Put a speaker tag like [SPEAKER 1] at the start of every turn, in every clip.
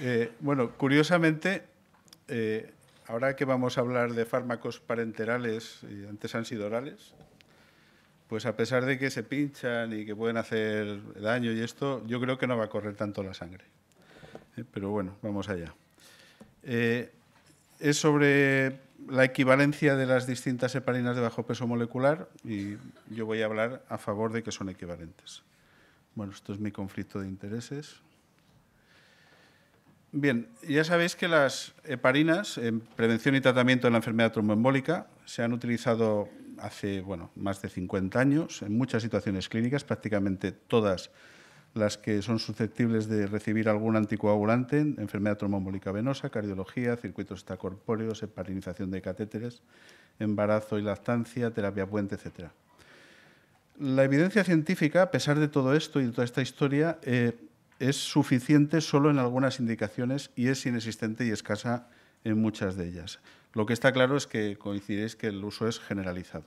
[SPEAKER 1] Eh, bueno, curiosamente, eh, ahora que vamos a hablar de fármacos parenterales, y antes han sido orales, pues a pesar de que se pinchan y que pueden hacer daño y esto, yo creo que no va a correr tanto la sangre. Eh, pero bueno, vamos allá. es sobre la equivalencia de las distintas heparinas de bajo peso molecular y yo voy a hablar a favor de que son equivalentes. Bueno, esto es mi conflicto de intereses. Bien, ya sabéis que las heparinas en prevención y tratamiento de la enfermedad tromboembólica se han utilizado hace bueno, más de 50 años en muchas situaciones clínicas, prácticamente todas las que son susceptibles de recibir algún anticoagulante, enfermedad tromboembólica venosa, cardiología, circuitos extracorpóreos, heparinización de catéteres, embarazo y lactancia, terapia puente, etc. La evidencia científica, a pesar de todo esto y de toda esta historia, eh, es suficiente solo en algunas indicaciones y es inexistente y escasa en muchas de ellas. Lo que está claro es que coincidiréis que el uso es generalizado.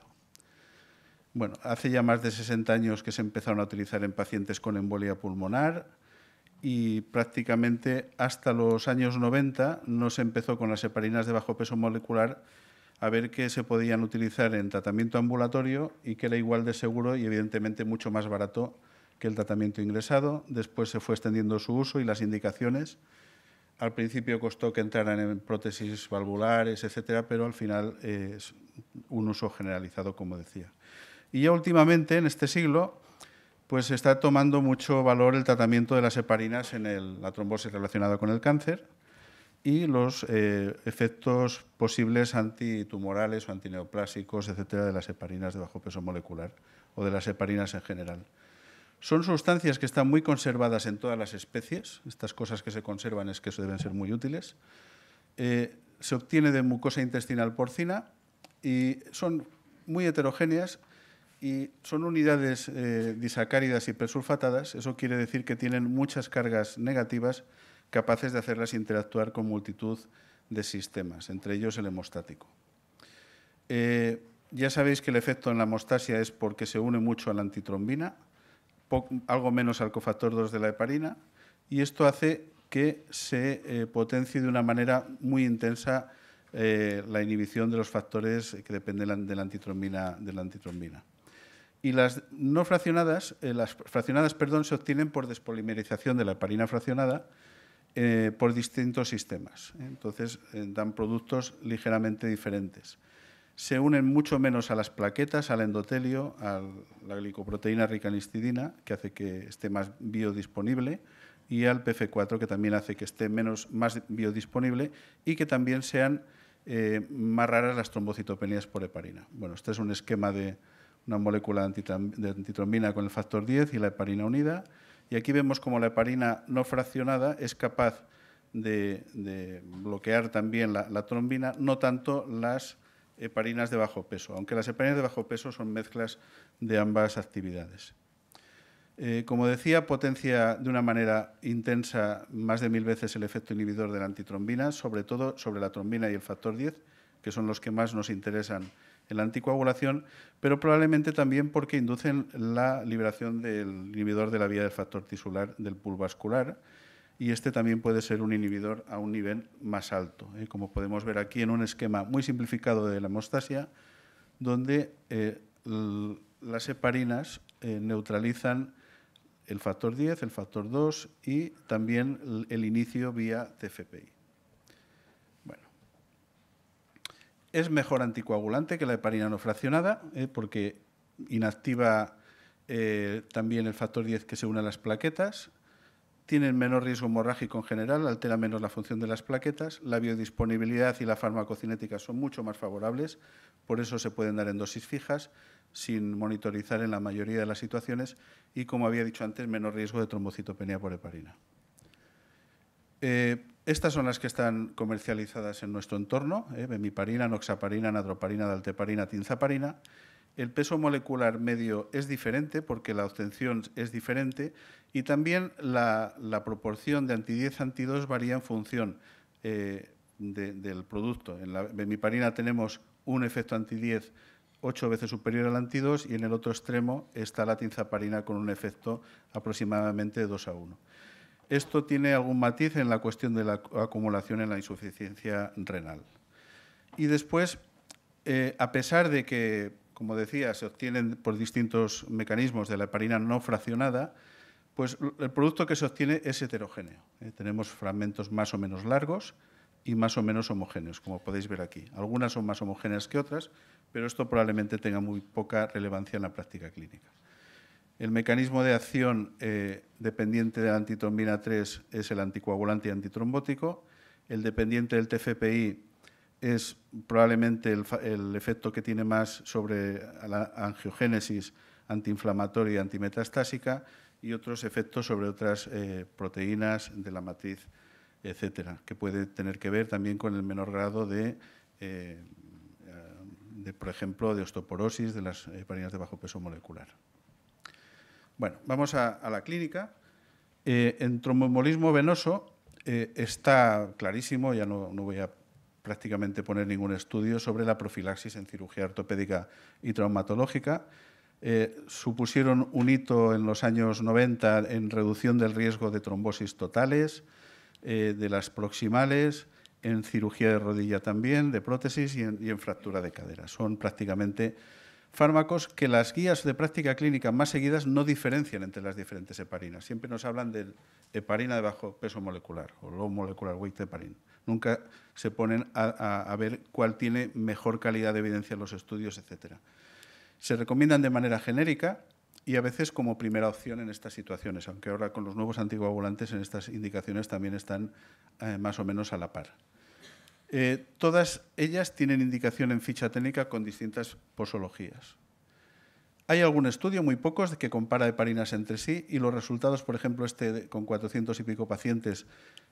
[SPEAKER 1] Bueno, hace ya más de 60 años que se empezaron a utilizar en pacientes con embolia pulmonar y prácticamente hasta los años 90 no se empezó con las heparinas de bajo peso molecular a ver qué se podían utilizar en tratamiento ambulatorio y que era igual de seguro y evidentemente mucho más barato que el tratamiento ingresado, después se fue extendiendo su uso y las indicaciones. Al principio costó que entraran en prótesis valvulares, etcétera, pero al final es un uso generalizado, como decía. Y ya últimamente, en este siglo, pues se está tomando mucho valor el tratamiento de las heparinas en la trombosis relacionada con el cáncer y los eh, efectos posibles antitumorales o antineoplásicos, etcétera, de las heparinas de bajo peso molecular o de las heparinas en general. Son sustancias que están muy conservadas en todas las especies. Estas cosas que se conservan es que eso deben ser muy útiles. Eh, se obtiene de mucosa intestinal porcina y son muy heterogéneas y son unidades eh, disacáridas y presulfatadas. Eso quiere decir que tienen muchas cargas negativas capaces de hacerlas interactuar con multitud de sistemas, entre ellos el hemostático. Eh, ya sabéis que el efecto en la hemostasia es porque se une mucho a la antitrombina algo menos al cofactor 2 de la heparina y esto hace que se eh, potencie de una manera muy intensa eh, la inhibición de los factores que dependen de la antitrombina. De la antitrombina. Y las no fraccionadas, eh, las fraccionadas perdón, se obtienen por despolimerización de la heparina fraccionada por distintos sistemas. Entonces dan productos ligeramente diferentes se unen mucho menos a las plaquetas, al endotelio, a la glicoproteína rica en histidina, que hace que esté más biodisponible, y al PF4, que también hace que esté menos, más biodisponible y que también sean eh, más raras las trombocitopenias por heparina. Bueno, este es un esquema de una molécula de antitrombina con el factor 10 y la heparina unida. Y aquí vemos cómo la heparina no fraccionada es capaz de, bloquear también la, trombina, no tanto las heparinas de bajo peso, aunque las heparinas de bajo peso son mezclas de ambas actividades. Eh, como decía, potencia de una manera intensa más de mil veces el efecto inhibidor de la antitrombina, sobre todo sobre la trombina y el factor 10, que son los que más nos interesan en la anticoagulación, pero probablemente también porque inducen la liberación del inhibidor de la vía del factor tisular del pulvascular, vascular, y este también puede ser un inhibidor a un nivel más alto, ¿eh? como podemos ver aquí en un esquema muy simplificado de la hemostasia, donde eh, las heparinas eh, neutralizan el factor 10, el factor 2 y también el, inicio vía TFPI. Bueno, es mejor anticoagulante que la heparina no fraccionada porque inactiva también el factor 10 que se une a las plaquetas, tienen menor riesgo hemorrágico en general, altera menos la función de las plaquetas, la biodisponibilidad y la farmacocinética son mucho más favorables, por eso se pueden dar en dosis fijas, sin monitorizar en la mayoría de las situaciones y, como había dicho antes, menor riesgo de trombocitopenia por heparina. Eh, estas son las que están comercializadas en nuestro entorno, eh, bemiparina, noxaparina, nadroparina, dalteparina, tinzaparina. El peso molecular medio es diferente porque la obtención es diferente y también la, proporción de anti-10, anti-2 varía en función eh, del producto. En la bemiparina tenemos un efecto anti-10 ocho veces superior al anti-2 y en el otro extremo está la tinzaparina con un efecto aproximadamente de 2 a 1. Esto tiene algún matiz en la cuestión de la acumulación en la insuficiencia renal. Y después, eh, a pesar de que, como decía, se obtienen por distintos mecanismos de la heparina no fraccionada, pues el producto que se obtiene es heterogéneo. ¿eh? Tenemos fragmentos más o menos largos y más o menos homogéneos, como podéis ver aquí. Algunas son más homogéneas que otras, pero esto probablemente tenga muy poca relevancia en la práctica clínica. El mecanismo de acción eh, dependiente de la antitrombina 3 es el anticoagulante y antitrombótico. El dependiente del TFPI es probablemente el, el efecto que tiene más sobre la angiogénesis antiinflamatoria y antimetastásica y otros efectos sobre otras eh, proteínas de la matriz, etcétera, que puede tener que ver también con el menor grado de, eh, eh, por ejemplo, de osteoporosis de las heparinas de bajo peso molecular. Bueno, vamos a, la clínica. en tromboembolismo venoso está clarísimo, ya no voy a prácticamente poner ningún estudio sobre la profilaxis en cirugía ortopédica y traumatológica. Eh, supusieron un hito en los años 90 en reducción del riesgo de trombosis totales, eh, de las proximales, en cirugía de rodilla también, de prótesis y en, fractura de cadera. Son prácticamente fármacos que las guías de práctica clínica más seguidas no diferencian entre las diferentes heparinas. Siempre nos hablan de heparina de bajo peso molecular o low molecular weight heparin. Nunca se ponen a, ver cuál tiene mejor calidad de evidencia en los estudios, etcétera. Se recomiendan de manera genérica y a veces como primera opción en estas situaciones, aunque ahora con los nuevos anticoagulantes en estas indicaciones también están eh, más o menos a la par. Eh, todas ellas tienen indicación en ficha técnica con distintas posologías. Hay algún estudio, muy pocos, que compara heparinas entre sí y los resultados, por ejemplo, este con 400 y pico pacientes,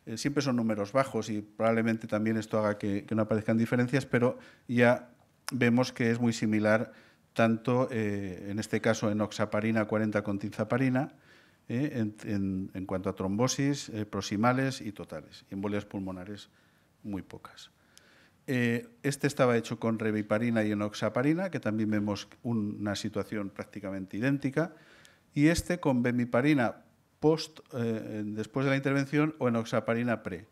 [SPEAKER 1] eh, siempre son números bajos y probablemente también esto haga que no aparezcan diferencias, pero ya vemos que es muy similar tanto eh, en este caso en oxaparina 40 con tinzaparina, eh, en, cuanto a trombosis eh, proximales y totales, y embolias pulmonares muy pocas. este estaba hecho con reviparina y enoxaparina, que también vemos una situación prácticamente idéntica, y este con bemiparina post, después de la intervención o enoxaparina pre.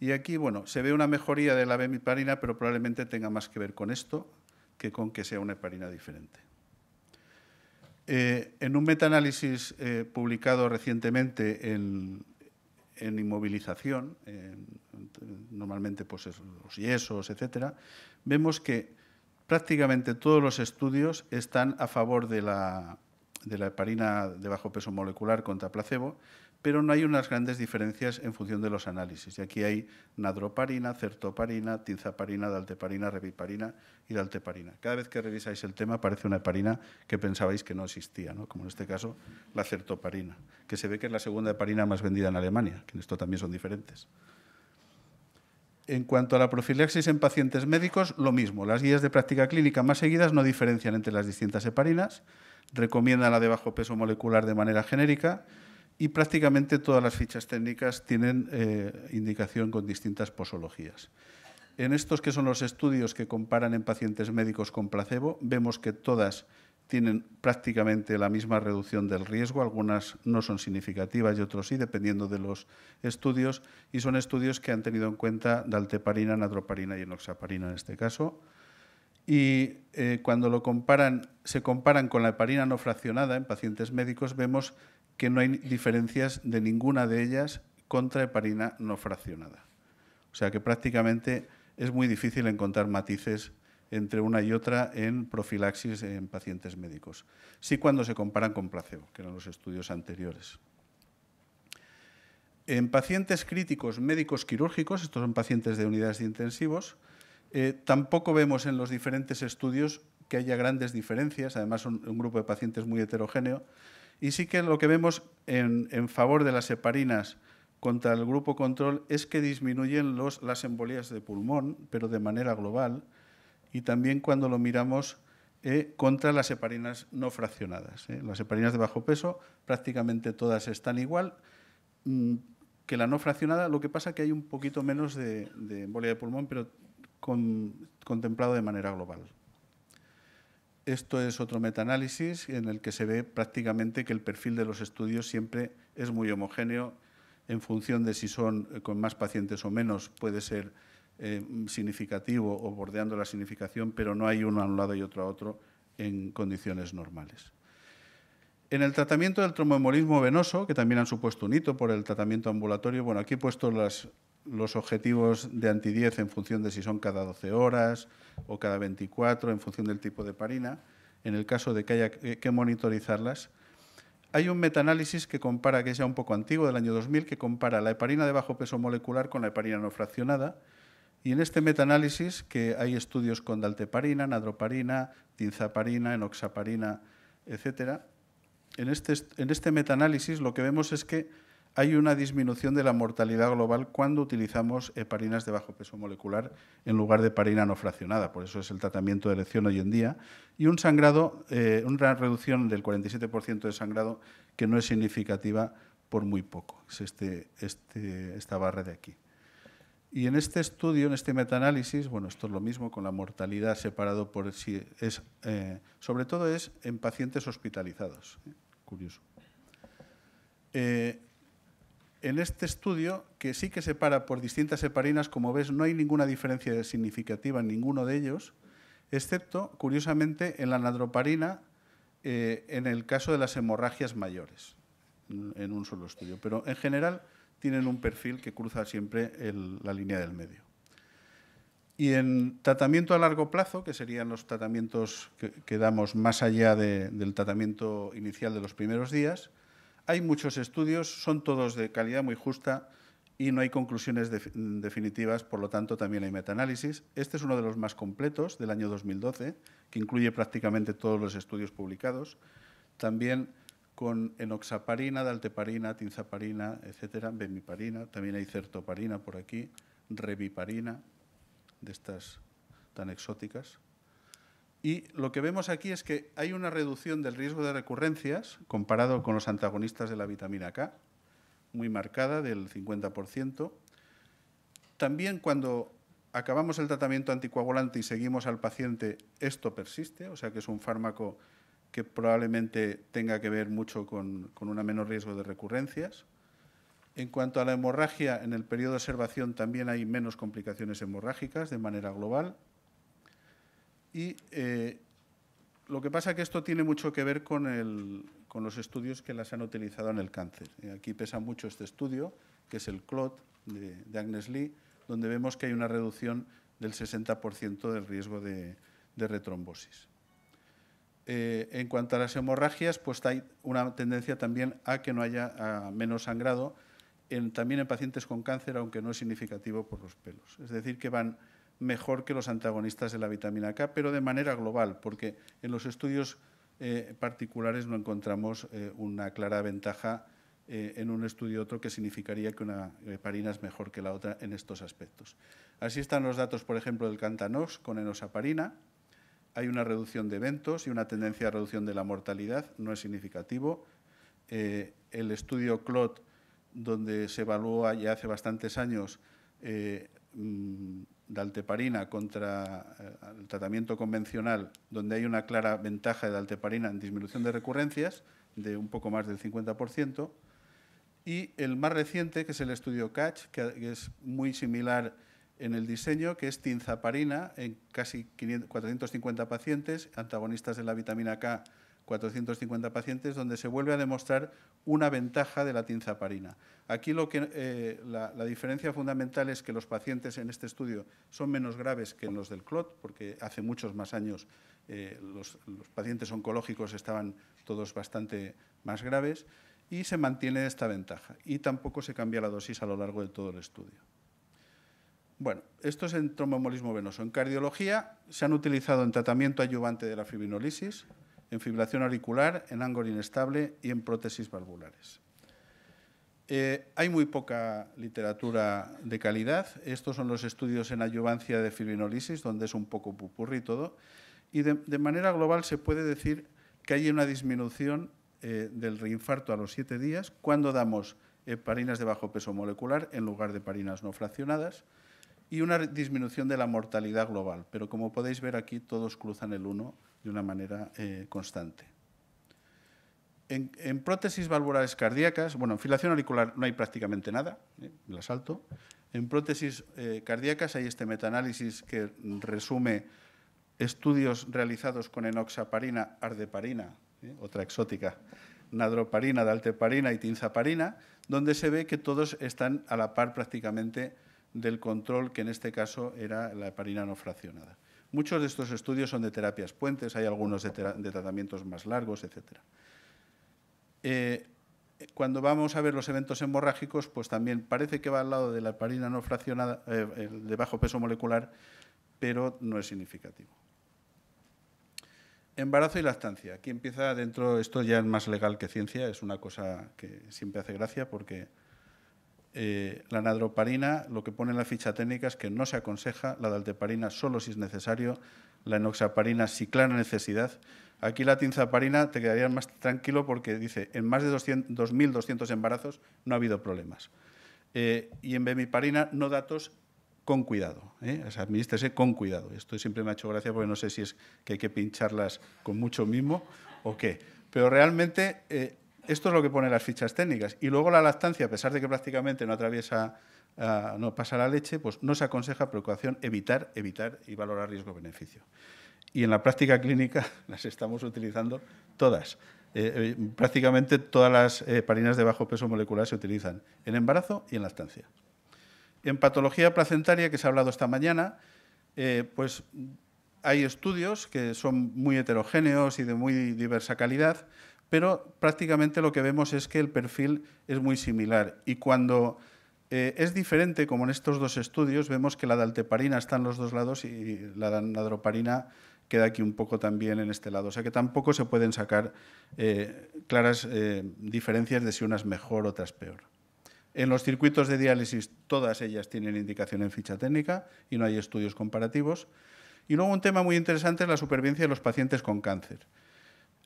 [SPEAKER 1] Y aquí, bueno, se ve una mejoría de la bemiparina, pero probablemente tenga más que ver con esto, que con que sea una heparina diferente. Eh, en un metaanálisis eh, publicado recientemente en, inmovilización, normalmente pues, los yesos, etc., vemos que prácticamente todos los estudios están a favor de la heparina de bajo peso molecular contra placebo, pero no hay unas grandes diferencias en función de los análisis. Y aquí hay nadroparina, certoparina, tinzaparina, dalteparina, reviparina y dalteparina. Cada vez que revisáis el tema aparece una heparina que pensabais que no existía, como en este caso la certoparina, que se ve que es la segunda heparina más vendida en Alemania, que en esto también son diferentes. En cuanto a la profilaxis en pacientes médicos, lo mismo. Las guías de práctica clínica más seguidas no diferencian entre las distintas heparinas, recomiendan la de bajo peso molecular de manera genérica y prácticamente todas las fichas técnicas tienen eh, indicación con distintas posologías. En estos que son los estudios que comparan en pacientes médicos con placebo, vemos que todas tienen prácticamente la misma reducción del riesgo, algunas no son significativas y otras sí, dependiendo de los estudios, y son estudios que han tenido en cuenta dalteparina, nadroparina y enoxaparina en este caso. Y eh, cuando lo comparan, se comparan con la heparina no fraccionada en pacientes médicos, vemos que no hay diferencias de ninguna de ellas contra heparina no fraccionada. O sea que prácticamente es muy difícil encontrar matices entre una y otra en profilaxis en pacientes médicos. Sí cuando se comparan con placebo, que eran los estudios anteriores. En pacientes críticos médicos quirúrgicos, estos son pacientes de unidades de intensivos, eh, tampoco vemos en los diferentes estudios que haya grandes diferencias, además un grupo de pacientes muy heterogéneo, y sí que lo que vemos en, favor de las heparinas contra el grupo control es que disminuyen las embolías de pulmón, pero de manera global, y también cuando lo miramos eh, contra las heparinas no fraccionadas. Eh. Las heparinas de bajo peso prácticamente todas están igual mm, que la no fraccionada, lo que pasa es que hay un poquito menos de, de embolia de pulmón, pero contemplado de manera global. Esto es otro metaanálisis en el que se ve prácticamente que el perfil de los estudios siempre es muy homogéneo en función de si son eh, con más pacientes o menos, puede ser eh, significativo o bordeando la significación, pero no hay uno a un lado y otro a otro en condiciones normales. En el tratamiento del tromboembolismo venoso, que también han supuesto un hito por el tratamiento ambulatorio, bueno, aquí he puesto las, los objetivos de anti en función de si son cada 12 horas o cada 24, en función del tipo de parina, en el caso de que haya que monitorizarlas. Hay un metaanálisis que compara, que es ya un poco antiguo, del año 2000, que compara la heparina de bajo peso molecular con la heparina no fraccionada. Y en este metaanálisis, que hay estudios con dalteparina, nadroparina, tinzaparina, enoxaparina, etc., en este, en este metaanálisis lo que vemos es que hay una disminución de la mortalidad global cuando utilizamos heparinas de bajo peso molecular en lugar de heparina no fraccionada, por eso es el tratamiento de elección hoy en día, y un sangrado, eh, una reducción del 47% de sangrado que no es significativa por muy poco, es este, este, esta barra de aquí. Y en este estudio, en este metaanálisis, bueno, esto es lo mismo con la mortalidad separado por si es, eh, sobre todo es en pacientes hospitalizados, eh, curioso. Eh, en este estudio, que sí que separa por distintas heparinas, como ves, no hay ninguna diferencia significativa en ninguno de ellos, excepto, curiosamente, en la nadroparina, eh, en el caso de las hemorragias mayores, en un solo estudio. Pero en general tienen un perfil que cruza siempre la línea del medio. Y en tratamiento a largo plazo, que serían los tratamientos que, damos más allá del tratamiento inicial de los primeros días, hay muchos estudios, son todos de calidad muy justa y no hay conclusiones definitivas, por lo tanto también hay metaanálisis. Este es uno de los más completos del año 2012, que incluye prácticamente todos los estudios publicados. También con enoxaparina, dalteparina, tinzaparina, etcétera, bemiparina, también hay certoparina por aquí, reviparina, de estas tan exóticas. Y lo que vemos aquí es que hay una reducción del riesgo de recurrencias comparado con los antagonistas de la vitamina K, muy marcada, del 50%. También cuando acabamos el tratamiento anticoagulante y seguimos al paciente, esto persiste, o sea que es un fármaco que probablemente tenga que ver mucho con, una un menor riesgo de recurrencias. En cuanto a la hemorragia, en el periodo de observación también hay menos complicaciones hemorrágicas de manera global. Y eh, lo que pasa es que esto tiene mucho que ver con, los estudios que las han utilizado en el cáncer. Eh, aquí pesa mucho este estudio, que es el CLOT de, Agnes Lee, donde vemos que hay una reducción del 60% del riesgo de, retrombosis. Eh, en cuanto a las hemorragias, pues hay una tendencia también a que no haya menos sangrado, también en pacientes con cáncer, aunque no es significativo por los pelos. Es decir, que van mejor que los antagonistas de la vitamina K, pero de manera global, porque en los estudios eh, particulares no encontramos eh, una clara ventaja eh, en un estudio otro que significaría que una heparina es mejor que la otra en estos aspectos. Así están los datos, por ejemplo, del Cantanox con enosaparina. Hay una reducción de eventos y una tendencia a reducción de la mortalidad, no es significativo. el estudio CLOT, donde se evaluó ya hace bastantes años mm, dalteparina contra el eh, tratamiento convencional, donde hay una clara ventaja de dalteparina en disminución de recurrencias de un poco más del 50%, y el más reciente, que es el estudio CATCH, que es muy similar en el diseño, que es tinzaparina en casi 450 pacientes, antagonistas de la vitamina K 450 pacientes, donde se vuelve a demostrar una ventaja de la tinzaparina. Aquí eh, la, diferencia fundamental es que los pacientes en este estudio son menos graves que en los del CLOT, porque hace muchos más años eh, los, pacientes oncológicos estaban todos bastante más graves, y se mantiene esta ventaja. Y tampoco se cambia la dosis a lo largo de todo el estudio. Bueno, esto es en tromboembolismo venoso. En cardiología se han utilizado en tratamiento ayudante de la fibrinolisis, en fibrilación auricular, en ángulo inestable y en prótesis valvulares. Eh, hay muy poca literatura de calidad. Estos son los estudios en ayuvancia de fibrinolisis, donde es un poco pupurri todo. Y de, manera global se puede decir que hay una disminución eh, del reinfarto a los siete días cuando damos parinas de bajo peso molecular en lugar de parinas no fraccionadas y una disminución de la mortalidad global. Pero como podéis ver aquí, todos cruzan el 1 de una manera eh, constante. En, prótesis valvulares cardíacas, bueno, en filación auricular no hay prácticamente nada, ¿eh? el En prótesis eh, cardíacas hay este metaanálisis que resume estudios realizados con enoxaparina, ardeparina, ¿eh? otra exótica, nadroparina, dalteparina y tinzaparina, donde se ve que todos están a la par prácticamente del control que en este caso era la heparina no fraccionada. Muchos de estos estudios son de terapias puentes, hay algunos de, tratamientos más largos, etc. Eh, eh, cuando vamos a ver los eventos hemorrágicos, pues también parece que va al lado de la parina no fraccionada, eh, de bajo peso molecular, pero no es significativo. Embarazo y lactancia. Aquí empieza dentro, esto ya es más legal que ciencia, es una cosa que siempre hace gracia porque eh, la nadroparina, lo que pone en la ficha técnica es que no se aconseja la dalteparina solo si es necesario, la enoxaparina si clara necesidad. Aquí la tinzaparina te quedaría más tranquilo porque dice, en más de 200, 2.200 embarazos no ha habido problemas. Eh, y en bemiparina no datos con cuidado, ¿eh? administrese con cuidado. Esto siempre me ha hecho gracia porque no sé si es que hay que pincharlas con mucho mismo o qué. Pero realmente eh, esto es lo que pone las fichas técnicas. Y luego la lactancia, a pesar de que prácticamente no atraviesa, ah, no pasa la leche, pues no se aconseja preocupación evitar, evitar y valorar riesgo-beneficio. Y en la práctica clínica las estamos utilizando todas. Eh, eh, prácticamente todas las eh, parinas de bajo peso molecular se utilizan en embarazo y en lactancia. En patología placentaria, que se ha hablado esta mañana, pues hay estudios que son muy heterogéneos y de muy diversa calidad, pero prácticamente lo que vemos es que el perfil es muy similar. Y cuando eh, es diferente, como en estos dos estudios, vemos que la dalteparina está en los dos lados y la nadroparina queda aquí un poco también en este lado. O sea que tampoco se pueden sacar eh, claras eh, diferencias de si una es mejor, otra peor. En los circuitos de diálisis todas ellas tienen indicación en ficha técnica y no hay estudios comparativos. Y luego un tema muy interesante es la supervivencia de los pacientes con cáncer.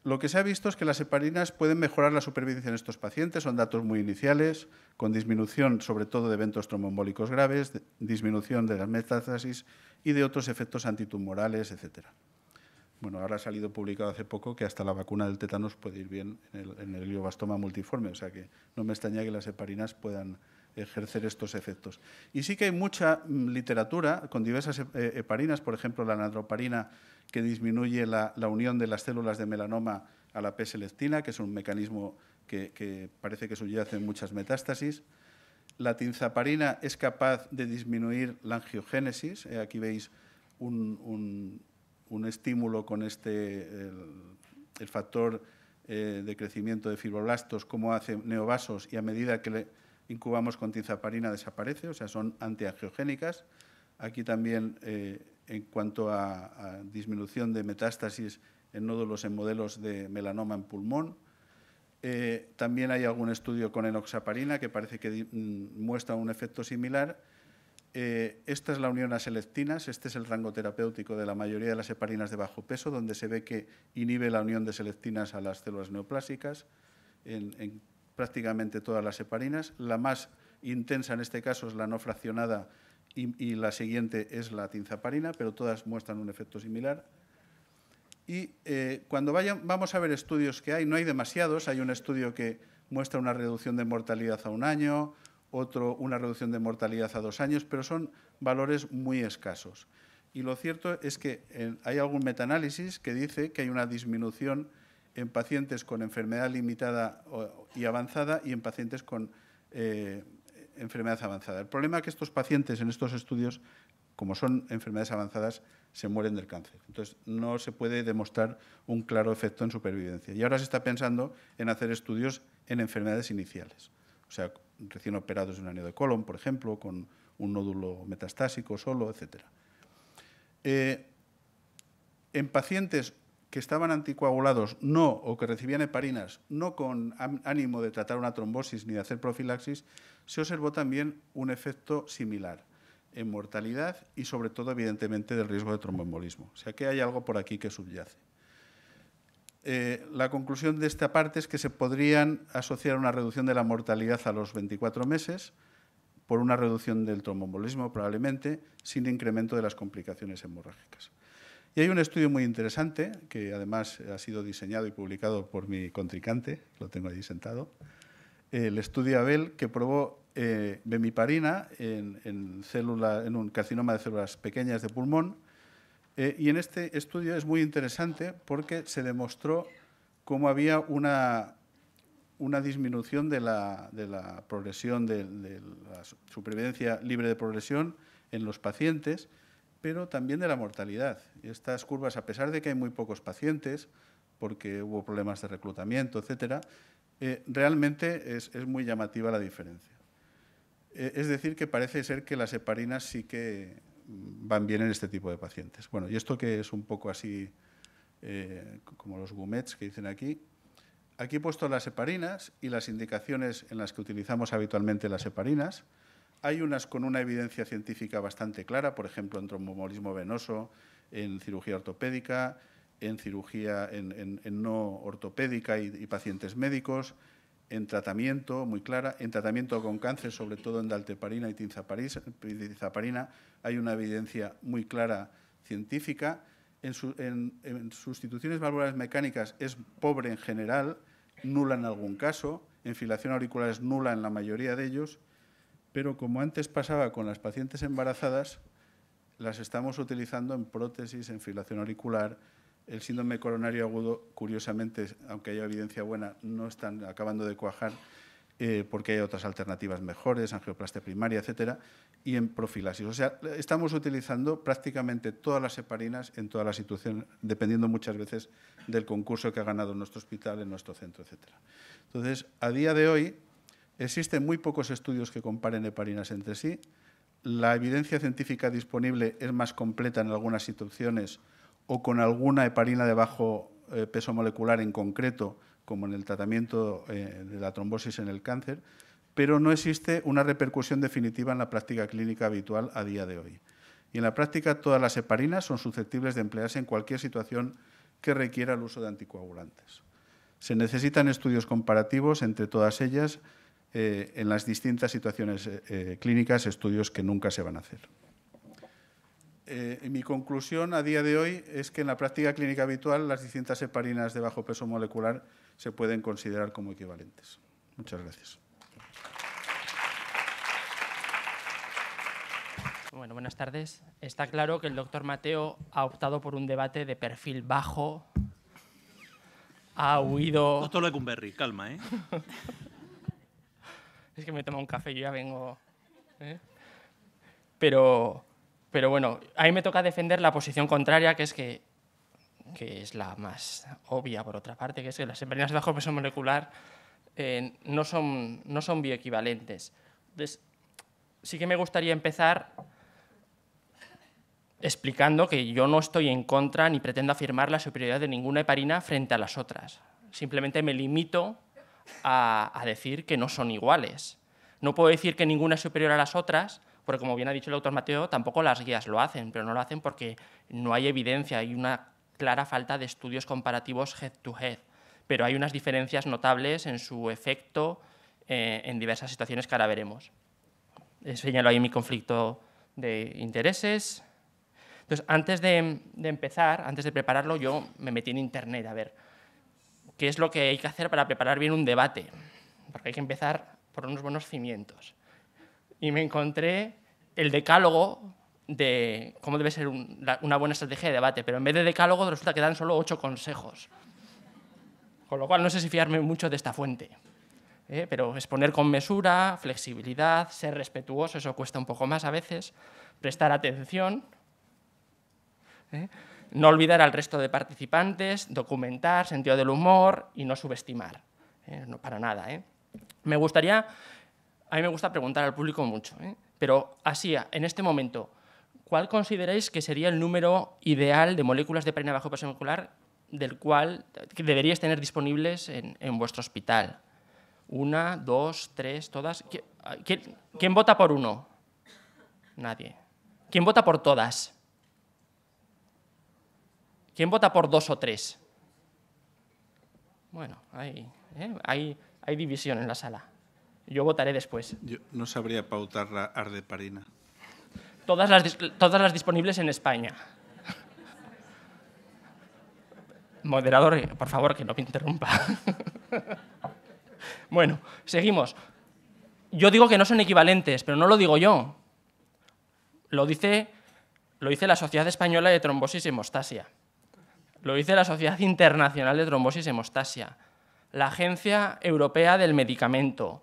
[SPEAKER 1] Lo que se ha visto es que las heparinas pueden mejorar la supervivencia en estos pacientes, son datos muy iniciales, con disminución sobre todo de eventos tromboembólicos graves, disminución de las metástasis y de otros efectos antitumorales, etc. Bueno, ahora ha salido publicado hace poco que hasta la vacuna del tétanos puede ir bien en el, en el glioblastoma multiforme, o sea que no me extraña que las heparinas puedan ejercer estos efectos. Y sí que hay mucha mm, literatura con diversas eh, heparinas, por ejemplo, la nadroparina que disminuye la, unión de las células de melanoma a la P-selectina, que es un mecanismo que, parece que subyace en muchas metástasis. La tinzaparina es capaz de disminuir la angiogénesis. Eh, aquí veis un, estímulo con este, el, factor eh, de crecimiento de fibroblastos, cómo hace neovasos y a medida que le, incubamos con tinzaparina desaparece, o sea, son antiangiogénicas. Aquí también, eh, en cuanto a, disminución de metástasis en nódulos en modelos de melanoma en pulmón. Eh, también hay algún estudio con enoxaparina que parece que mm, muestra un efecto similar. Eh, esta es la unión a selectinas, este es el rango terapéutico de la mayoría de las heparinas de bajo peso, donde se ve que inhibe la unión de selectinas a las células neoplásicas en, prácticamente todas las heparinas. La más intensa en este caso es la no fraccionada y, la siguiente es la tinzaparina, pero todas muestran un efecto similar. Y eh, cuando vayan, vamos a ver estudios que hay, no hay demasiados, hay un estudio que muestra una reducción de mortalidad a un año, otro una reducción de mortalidad a dos años, pero son valores muy escasos. Y lo cierto es que eh, hay algún metaanálisis que dice que hay una disminución en pacientes con enfermedad limitada y avanzada y en pacientes con eh, enfermedad avanzada. El problema es que estos pacientes en estos estudios, como son enfermedades avanzadas, se mueren del cáncer. Entonces, no se puede demostrar un claro efecto en supervivencia. Y ahora se está pensando en hacer estudios en enfermedades iniciales. O sea, recién operados de un año de colon, por ejemplo, con un nódulo metastásico solo, etc. Eh, en pacientes que estaban anticoagulados, no, o que recibían heparinas, no con ánimo de tratar una trombosis ni de hacer profilaxis, se observó también un efecto similar en mortalidad y sobre todo, evidentemente, del riesgo de tromboembolismo. O sea que hay algo por aquí que subyace. Eh, la conclusión de esta parte es que se podrían asociar una reducción de la mortalidad a los 24 meses por una reducción del tromboembolismo probablemente, sin incremento de las complicaciones hemorrágicas. Y hay un estudio muy interesante, que además ha sido diseñado y publicado por mi contrincante, lo tengo ahí sentado, el estudio Abel, que probó eh, bemiparina en, en, en, un carcinoma de células pequeñas de pulmón. Eh, y en este estudio es muy interesante porque se demostró cómo había una, una disminución de la, de la progresión, de, de la supervivencia libre de progresión en los pacientes pero también de la mortalidad. Estas curvas, a pesar de que hay muy pocos pacientes, porque hubo problemas de reclutamiento, etcétera, eh, realmente es, muy llamativa la diferencia. Eh, es decir, que parece ser que las heparinas sí que mm, van bien en este tipo de pacientes. Bueno, y esto que es un poco así eh, como los gumets que dicen aquí, aquí he puesto las heparinas y las indicaciones en las que utilizamos habitualmente las heparinas. Hay unas con una evidencia científica bastante clara, por ejemplo, en trombomolismo venoso, en cirugía ortopédica, en cirugía no ortopédica y, pacientes médicos, en tratamiento, muy clara, en tratamiento con cáncer, sobre todo en dalteparina y tinzaparina, hay una evidencia muy clara científica. En, en sustituciones valvulares mecánicas es pobre en general, nula en algún caso, en filación auricular es nula en la mayoría de ellos, pero como antes pasaba con las pacientes embarazadas, las estamos utilizando en prótesis, en filación auricular. El síndrome coronario agudo, curiosamente, aunque haya evidencia buena, no están acabando de cuajar eh, porque hay otras alternativas mejores, angioplastia primaria, etcétera, y en profilaxis. O sea, estamos utilizando prácticamente todas las heparinas en toda la situación, dependiendo muchas veces del concurso que ha ganado nuestro hospital, en nuestro centro, etcétera. Entonces, a día de hoy, Existen muy pocos estudios que comparen heparinas entre sí. La evidencia científica disponible es más completa en algunas situaciones o con alguna heparina de bajo eh, peso molecular en concreto, como en el tratamiento eh, de la trombosis en el cáncer, pero no existe una repercusión definitiva en la práctica clínica habitual a día de hoy. Y en la práctica todas las heparinas son susceptibles de emplearse en cualquier situación que requiera el uso de anticoagulantes. Se necesitan estudios comparativos entre todas ellas eh, en las distintas situaciones eh, eh, clínicas estudios que nunca se van a hacer. mi conclusión a día de hoy es que en la práctica clínica habitual las distintas heparinas de bajo peso molecular se pueden considerar como equivalentes. Muchas gracias.
[SPEAKER 2] Bueno, buenas tardes. Está claro que el doctor Mateo ha optado por un debate de perfil bajo,
[SPEAKER 3] ha huido... Doctor Cumberry, calma, ¿eh?
[SPEAKER 2] es que me tomo un café, y ya vengo... ¿eh? Pero, pero bueno, a mí me toca defender la posición contraria, que es que, que es la más obvia, por otra parte, que es que las heparinas de bajo peso molecular eh, no, son, no son bioequivalentes. Entonces, sí que me gustaría empezar explicando que yo no estoy en contra ni pretendo afirmar la superioridad de ninguna heparina frente a las otras. Simplemente me limito a, decir que no son iguales. No puedo decir que ninguna es superior a las otras, porque como bien ha dicho el doctor Mateo, tampoco las guías lo hacen, pero no lo hacen porque no hay evidencia, hay una clara falta de estudios comparativos head to head, pero hay unas diferencias notables en su efecto eh, en diversas situaciones que ahora veremos. Eh, señalo ahí mi conflicto de intereses. Entonces, antes de empezar, antes de prepararlo, yo me metí en internet a ver qué es lo que hay que hacer para preparar bien un debate, porque hay que empezar por unos buenos cimientos. Y me encontré el decálogo de cómo debe ser una buena estrategia de debate, pero en vez de decálogo resulta que dan solo ocho consejos. Con lo cual no sé si fiarme mucho de esta fuente. ¿eh? Pero exponer con mesura, flexibilidad, ser respetuoso, eso cuesta un poco más a veces, prestar atención. ¿eh? no olvidar al resto de participantes, documentar, sentido del humor y no subestimar. ¿eh? No para nada. ¿eh? Me gustaría, a mí me gusta preguntar al público mucho, ¿eh? pero así, en este momento, ¿cuál consideráis que sería el número ideal de moléculas de perina bajo presión molecular del cual que deberíais tener disponibles en, vuestro hospital? Una, dos, tres, todas. ¿Quién, ¿Quién vota por uno? Nadie. ¿Quién vota por todas? ¿Quién vota por dos o tres? Bueno, eh, hay, hay, división en la sala. Yo votaré después.
[SPEAKER 1] Yo no sabría pautar la ardeparina.
[SPEAKER 2] Todas las, todas las disponibles en España. Moderador, por favor, que no me interrumpa. bueno, seguimos. Yo digo que no son equivalentes, pero no lo digo yo. Lo dice, lo dice la Sociedad Española de Trombosis y Hemostasia. Lo dice la Sociedad Internacional de Trombosis y Hemostasia, la Agencia Europea del Medicamento,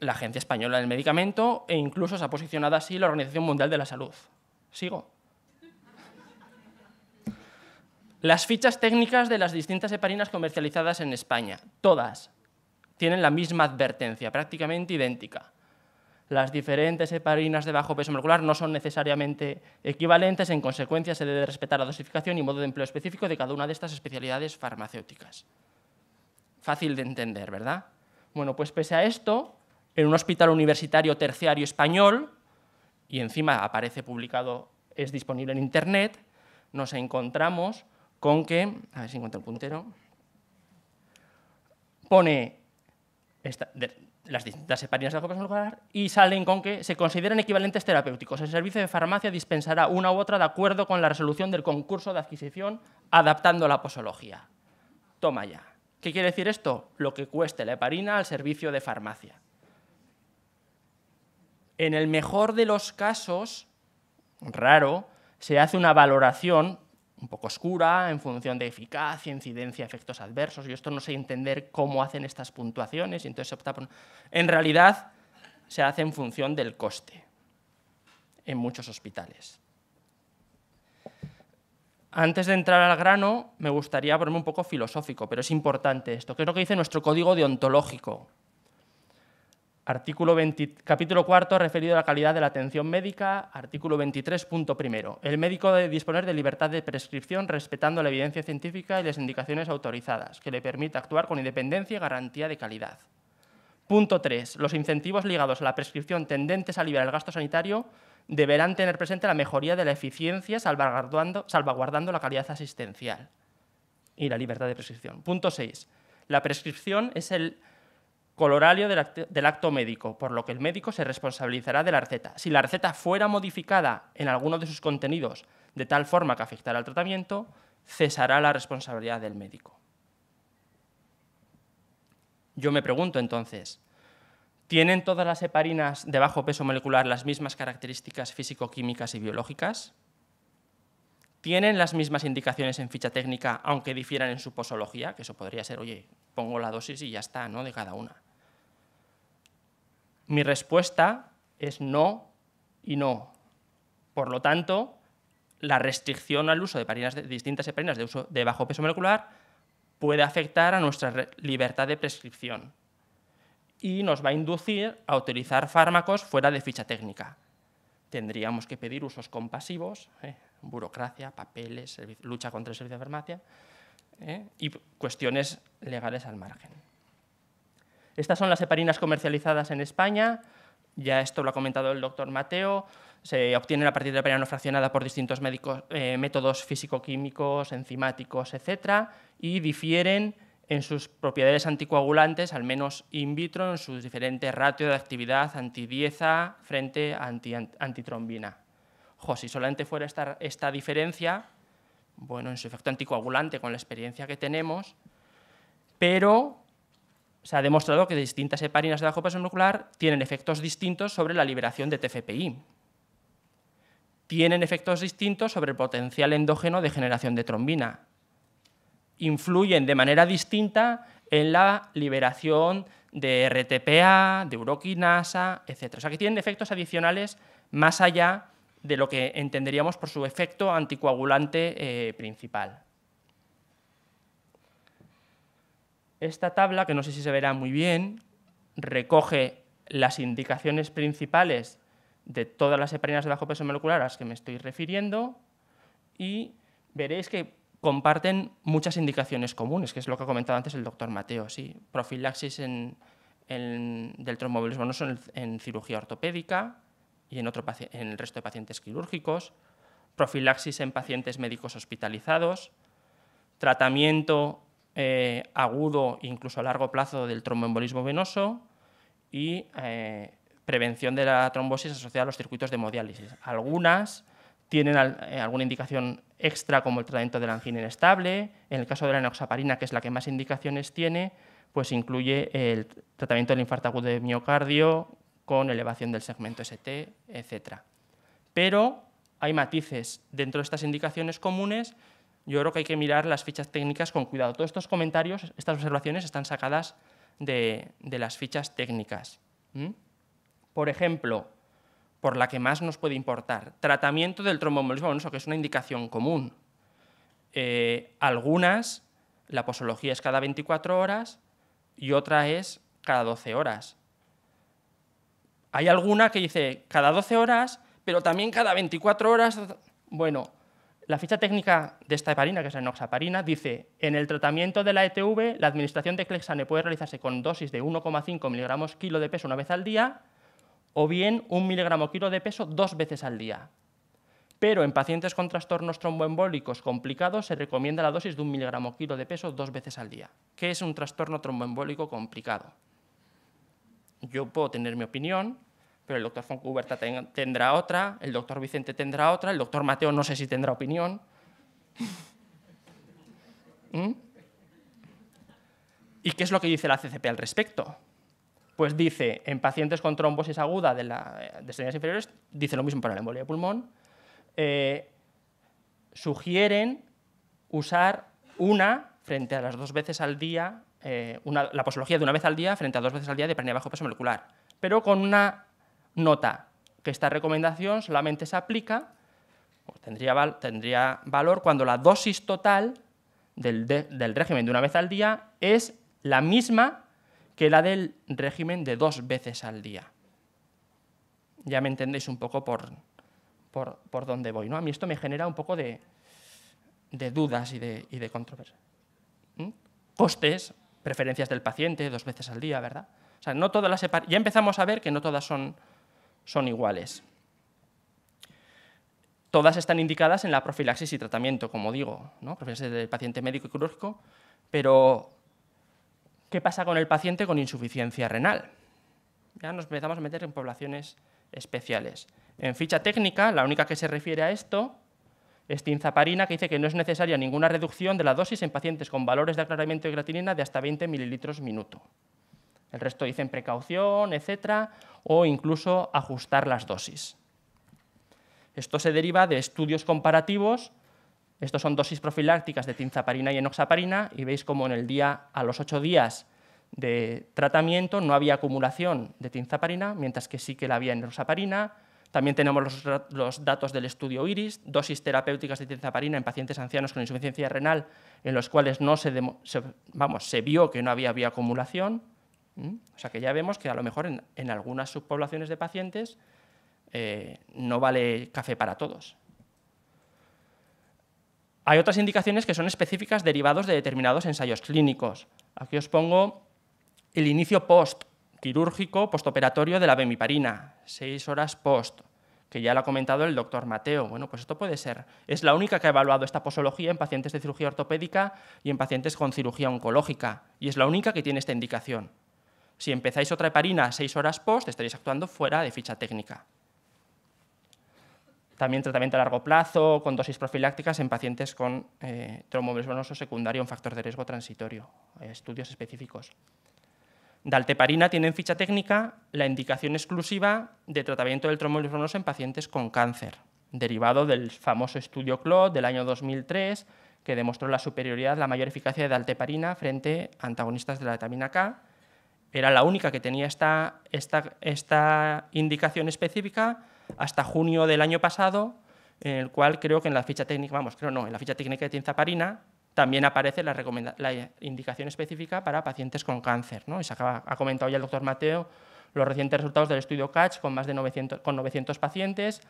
[SPEAKER 2] la Agencia Española del Medicamento e incluso se ha posicionado así la Organización Mundial de la Salud. Sigo. Las fichas técnicas de las distintas heparinas comercializadas en España, todas, tienen la misma advertencia, prácticamente idéntica las diferentes heparinas de bajo peso molecular no son necesariamente equivalentes, en consecuencia se debe respetar la dosificación y modo de empleo específico de cada una de estas especialidades farmacéuticas. Fácil de entender, ¿verdad? Bueno, pues pese a esto, en un hospital universitario terciario español, y encima aparece publicado, es disponible en Internet, nos encontramos con que, a ver si encuentro el puntero, pone, esta, las distintas heparinas de glucosanol y salen con que se consideran equivalentes terapéuticos. El servicio de farmacia dispensará una u otra de acuerdo con la resolución del concurso de adquisición adaptando la posología. Toma ya. ¿Qué quiere decir esto? Lo que cueste la heparina al servicio de farmacia. En el mejor de los casos, raro, se hace una valoración un poco oscura en función de eficacia, incidencia, efectos adversos. Yo esto no sé entender cómo hacen estas puntuaciones y entonces En realidad se hace en función del coste en muchos hospitales. Antes de entrar al grano, me gustaría ponerme un poco filosófico, pero es importante esto, que es lo que dice nuestro código deontológico, Artículo capítulo cuarto referido a la calidad de la atención médica. Artículo 23, punto El médico debe disponer de libertad de prescripción respetando la evidencia científica y las indicaciones autorizadas, que le permita actuar con independencia y garantía de calidad. Punto 3. Los incentivos ligados a la prescripción tendentes a liberar el gasto sanitario deberán tener presente la mejoría de la eficiencia salvaguardando, salvaguardando la calidad asistencial y la libertad de prescripción. Punto 6. La prescripción es el Colorario del acto, del acto médico, por lo que el médico se responsabilizará de la receta. Si la receta fuera modificada en alguno de sus contenidos de tal forma que afectara al tratamiento, cesará la responsabilidad del médico. Yo me pregunto entonces, ¿tienen todas las heparinas de bajo peso molecular las mismas características físico-químicas y biológicas? ¿Tienen las mismas indicaciones en ficha técnica, aunque difieran en su posología? Que eso podría ser, oye, pongo la dosis y ya está, ¿no? De cada una. Mi respuesta es no y no. Por lo tanto, la restricción al uso de, distintas heparinas de, uso de bajo peso molecular puede afectar a nuestra libertad de prescripción y nos va a inducir a utilizar fármacos fuera de ficha técnica. Tendríamos que pedir usos compasivos, ¿eh? burocracia, papeles, lucha contra el servicio de farmacia ¿eh? y cuestiones legales al margen. Estas son las heparinas comercializadas en España, ya esto lo ha comentado el doctor Mateo, se obtienen a partir de heparina no fraccionada por distintos eh, métodos físico-químicos, enzimáticos, etc., y difieren en sus propiedades anticoagulantes, al menos in vitro, en sus diferentes ratios de actividad antidieza frente a antitrombina. Jo, si solamente fuera esta, esta diferencia, bueno, en su efecto anticoagulante con la experiencia que tenemos, pero se ha demostrado que distintas heparinas de bajo peso molecular tienen efectos distintos sobre la liberación de TFPI. Tienen efectos distintos sobre el potencial endógeno de generación de trombina. Influyen de manera distinta en la liberación de RTPA, de uroquinasa, etc. O sea, que tienen efectos adicionales más allá de lo que entenderíamos por su efecto anticoagulante eh, principal. Esta tabla, que no sé si se verá muy bien, recoge las indicaciones principales de todas las heparinas de bajo peso molecular a las que me estoy refiriendo y veréis que comparten muchas indicaciones comunes, que es lo que ha comentado antes el doctor Mateo, ¿sí? profilaxis en, en, del tromboembolismo no en, en, cirugía ortopédica y en, otro, en el resto de pacientes quirúrgicos, profilaxis en pacientes médicos hospitalizados, tratamiento eh, agudo, incluso a largo plazo, del tromboembolismo venoso y eh, prevención de la trombosis asociada a los circuitos de hemodiálisis. Algunas tienen eh, alguna indicación extra, como el tratamiento de la angina inestable. En el caso de la enoxaparina, que es la que más indicaciones tiene, pues incluye el tratamiento del infarto agudo de miocardio con elevación del segmento ST, etc. Pero hay matices dentro de estas indicaciones comunes yo creo que hay que mirar las fichas técnicas con cuidado. Todos estos comentarios, estas observaciones están sacadas de, las fichas técnicas. Por ejemplo, por la que más nos puede importar, tratamiento del tromboembolismo que es una indicación común. Eh, algunas, la posología es cada 24 horas y otra es cada 12 horas. Hay alguna que dice cada 12 horas, pero también cada 24 horas. Bueno, la ficha técnica de esta heparina, que es la enoxaparina, dice, en el tratamiento de la ETV, la administración de clexane puede realizarse con dosis de 1,5 miligramos kilo de peso una vez al día o bien un miligramo kilo de peso dos veces al día. Pero en pacientes con trastornos tromboembólicos complicados se recomienda la dosis de un miligramo kilo de peso dos veces al día. ¿Qué es un trastorno tromboembólico complicado? Yo puedo tener mi opinión, pero el doctor Foncuberta tendrá otra, el doctor Vicente tendrá otra, el doctor Mateo no sé si tendrá opinión. ¿Mm? ¿Y qué es lo que dice la CCP al respecto? Pues dice, en pacientes con trombosis aguda de, las extremidades inferiores, dice lo mismo para la embolia de pulmón, eh, sugieren usar una frente a las dos veces al día, eh, la posología de una vez al día frente a dos veces al día de apnea bajo peso molecular, pero con una Nota que esta recomendación solamente se aplica, pues tendría, tendría valor cuando la dosis total del, régimen de una vez al día es la misma que la del régimen de dos veces al día. Ya me entendéis un poco por, dónde voy. ¿no? A mí esto me genera un poco de, dudas y de, controversia. ¿Mm? Costes, preferencias del paciente, dos veces al día, ¿verdad? O sea, no todas las ya empezamos a ver que no todas son son iguales. Todas están indicadas en la profilaxis y tratamiento, como digo, ¿no? profilaxis del paciente médico y quirúrgico, pero ¿qué pasa con el paciente con insuficiencia renal? Ya nos empezamos a meter en poblaciones especiales. En ficha técnica, la única que se refiere a esto es tinzaparina, que dice que no es necesaria ninguna reducción de la dosis en pacientes con valores de aclaramiento de creatinina de hasta 20 mililitros minuto. El resto dicen precaución, etcétera, o incluso ajustar las dosis. Esto se deriva de estudios comparativos. Estos son dosis profilácticas de tinzaparina y enoxaparina y veis como en el día a los ocho días de tratamiento no había acumulación de tinzaparina, mientras que sí que la había en enoxaparina. También tenemos los, datos del estudio IRIS, dosis terapéuticas de tinzaparina en pacientes ancianos con insuficiencia renal, en los cuales no se, vamos, se vio que no había, había acumulación. O sea que ya vemos que a lo mejor en, algunas subpoblaciones de pacientes eh, no vale café para todos. Hay otras indicaciones que son específicas derivados de determinados ensayos clínicos. Aquí os pongo el inicio post quirúrgico postoperatorio de la bemiparina, seis horas post, que ya lo ha comentado el doctor Mateo. Bueno, pues esto puede ser. Es la única que ha evaluado esta posología en pacientes de cirugía ortopédica y en pacientes con cirugía oncológica, y es la única que tiene esta indicación. Si empezáis otra heparina seis horas post, estaréis actuando fuera de ficha técnica. También tratamiento a largo plazo, con dosis profilácticas en pacientes con eh, tromboembolismo secundario, un factor de riesgo transitorio, eh, estudios específicos. Dalteparina tiene en ficha técnica la indicación exclusiva de tratamiento del tromboembolismo en pacientes con cáncer, derivado del famoso estudio CLOD del año 2003, que demostró la superioridad, la mayor eficacia de dalteparina frente a antagonistas de la vitamina K, era la única que tenía esta, indicación específica hasta junio del año pasado, en el cual creo que en la ficha técnica, vamos, creo no, en la ficha técnica de tinzaparina también aparece la, indicación específica para pacientes con cáncer. ¿no? se acaba, ha comentado ya el doctor Mateo los recientes resultados del estudio CATCH con más de 900, con 900 pacientes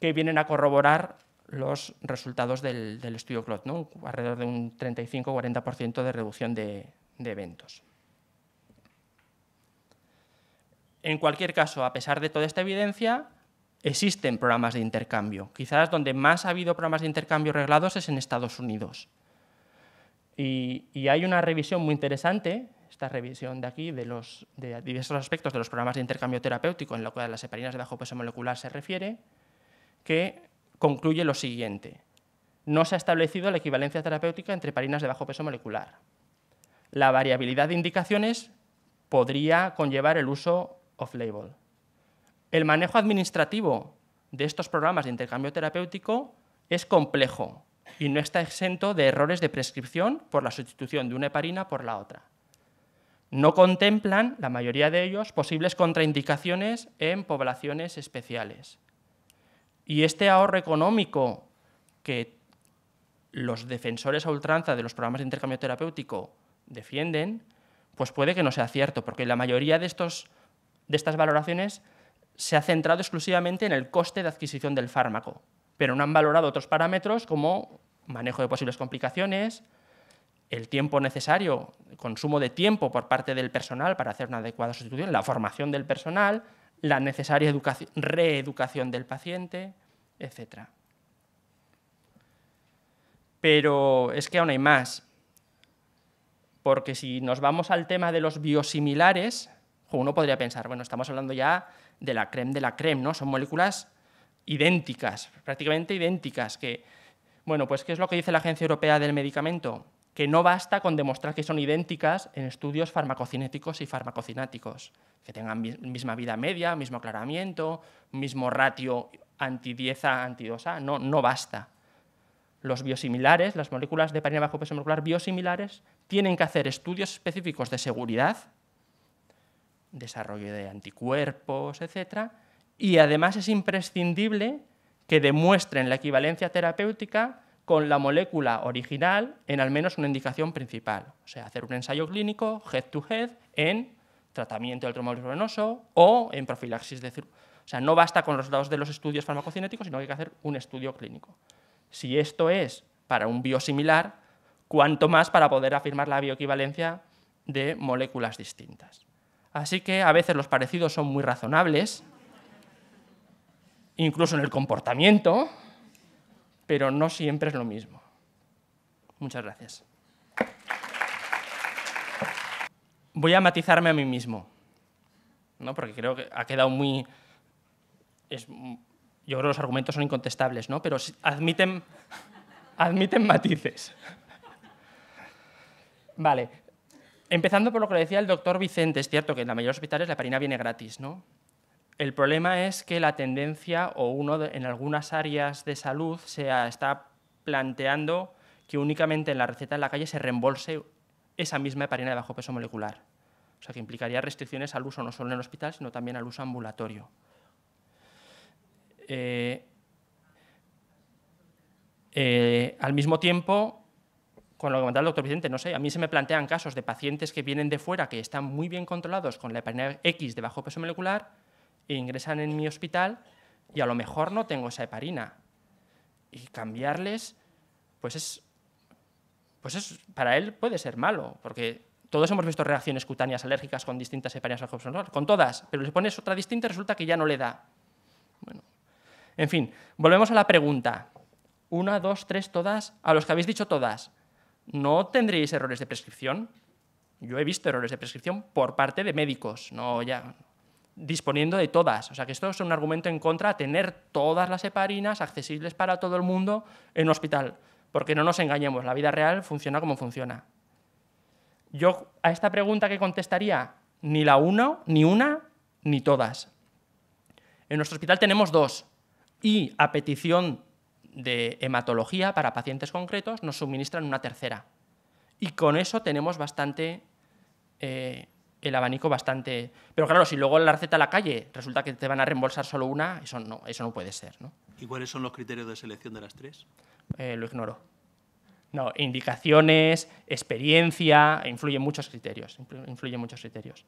[SPEAKER 2] que vienen a corroborar los resultados del, estudio CLOT, alrededor de un 35-40% de reducción de eventos. En cualquier caso, a pesar de toda esta evidencia, existen programas de intercambio. Quizás donde más ha habido programas de intercambio reglados es en Estados Unidos. Y, hay una revisión muy interesante, esta revisión de aquí, de, de diversos aspectos de los programas de intercambio terapéutico en lo que a las heparinas de bajo peso molecular se refiere, que concluye lo siguiente. No se ha establecido la equivalencia terapéutica entre heparinas de bajo peso molecular. La variabilidad de indicaciones podría conllevar el uso el manejo administrativo de estos programas de intercambio terapéutico es complejo y no está exento de errores de prescripción por la sustitución de una heparina por la otra. No contemplan, la mayoría de ellos, posibles contraindicaciones en poblaciones especiales. Y este ahorro económico que los defensores a ultranza de los programas de intercambio terapéutico defienden, pues puede que no sea cierto, porque la mayoría de estos de estas valoraciones se ha centrado exclusivamente en el coste de adquisición del fármaco, pero no han valorado otros parámetros como manejo de posibles complicaciones, el tiempo necesario, consumo de tiempo por parte del personal para hacer una adecuada sustitución, la formación del personal, la necesaria reeducación del paciente, etc. Pero es que aún hay más, porque si nos vamos al tema de los biosimilares, uno podría pensar, bueno, estamos hablando ya de la creme de la creme, ¿no? Son moléculas idénticas, prácticamente idénticas, que, bueno, pues ¿qué es lo que dice la Agencia Europea del Medicamento? Que no basta con demostrar que son idénticas en estudios farmacocinéticos y farmacocináticos, que tengan misma vida media, mismo aclaramiento, mismo ratio anti-10 a anti-2A, no, no basta. Los biosimilares, las moléculas de parina bajo peso molecular biosimilares, tienen que hacer estudios específicos de seguridad desarrollo de anticuerpos, etcétera, Y además es imprescindible que demuestren la equivalencia terapéutica con la molécula original en al menos una indicación principal. O sea, hacer un ensayo clínico head-to-head en tratamiento del tromboembolismo o en profilaxis de cirugía. O sea, no basta con los resultados de los estudios farmacocinéticos, sino que hay que hacer un estudio clínico. Si esto es para un biosimilar, cuanto más para poder afirmar la bioequivalencia de moléculas distintas. Así que a veces los parecidos son muy razonables, incluso en el comportamiento, pero no siempre es lo mismo. Muchas gracias. Voy a matizarme a mí mismo, ¿no? porque creo que ha quedado muy... Yo creo que los argumentos son incontestables, ¿no? pero admiten, admiten matices. Vale, Empezando por lo que decía el doctor Vicente, es cierto que en la mayoría de hospitales la heparina viene gratis, ¿no? El problema es que la tendencia, o uno en algunas áreas de salud, se está planteando que únicamente en la receta en la calle se reembolse esa misma heparina de bajo peso molecular. O sea, que implicaría restricciones al uso no solo en el hospital, sino también al uso ambulatorio. Eh, eh, al mismo tiempo, con lo que comentaba el doctor Vicente, no sé, a mí se me plantean casos de pacientes que vienen de fuera, que están muy bien controlados con la heparina X de bajo peso molecular, e ingresan en mi hospital y a lo mejor no tengo esa heparina. Y cambiarles, pues es, pues es, para él puede ser malo, porque todos hemos visto reacciones cutáneas alérgicas con distintas heparinas bajo peso con todas, pero le pones otra distinta y resulta que ya no le da. Bueno, en fin, volvemos a la pregunta. Una, dos, tres, todas, a los que habéis dicho todas. ¿no tendríais errores de prescripción? Yo he visto errores de prescripción por parte de médicos, no ya disponiendo de todas. O sea, que esto es un argumento en contra de tener todas las heparinas accesibles para todo el mundo en un hospital. Porque no nos engañemos, la vida real funciona como funciona. Yo a esta pregunta que contestaría, ni la uno ni una, ni todas. En nuestro hospital tenemos dos. Y a petición de hematología para pacientes concretos, nos suministran una tercera. Y con eso tenemos bastante, eh, el abanico bastante... Pero claro, si luego la receta a la calle resulta que te van a reembolsar solo una, eso no, eso no puede ser. ¿Y cuáles son los criterios
[SPEAKER 3] de selección de las tres?
[SPEAKER 2] Eh, lo ignoro. No, indicaciones, experiencia, influyen muchos criterios. Influyen muchos criterios.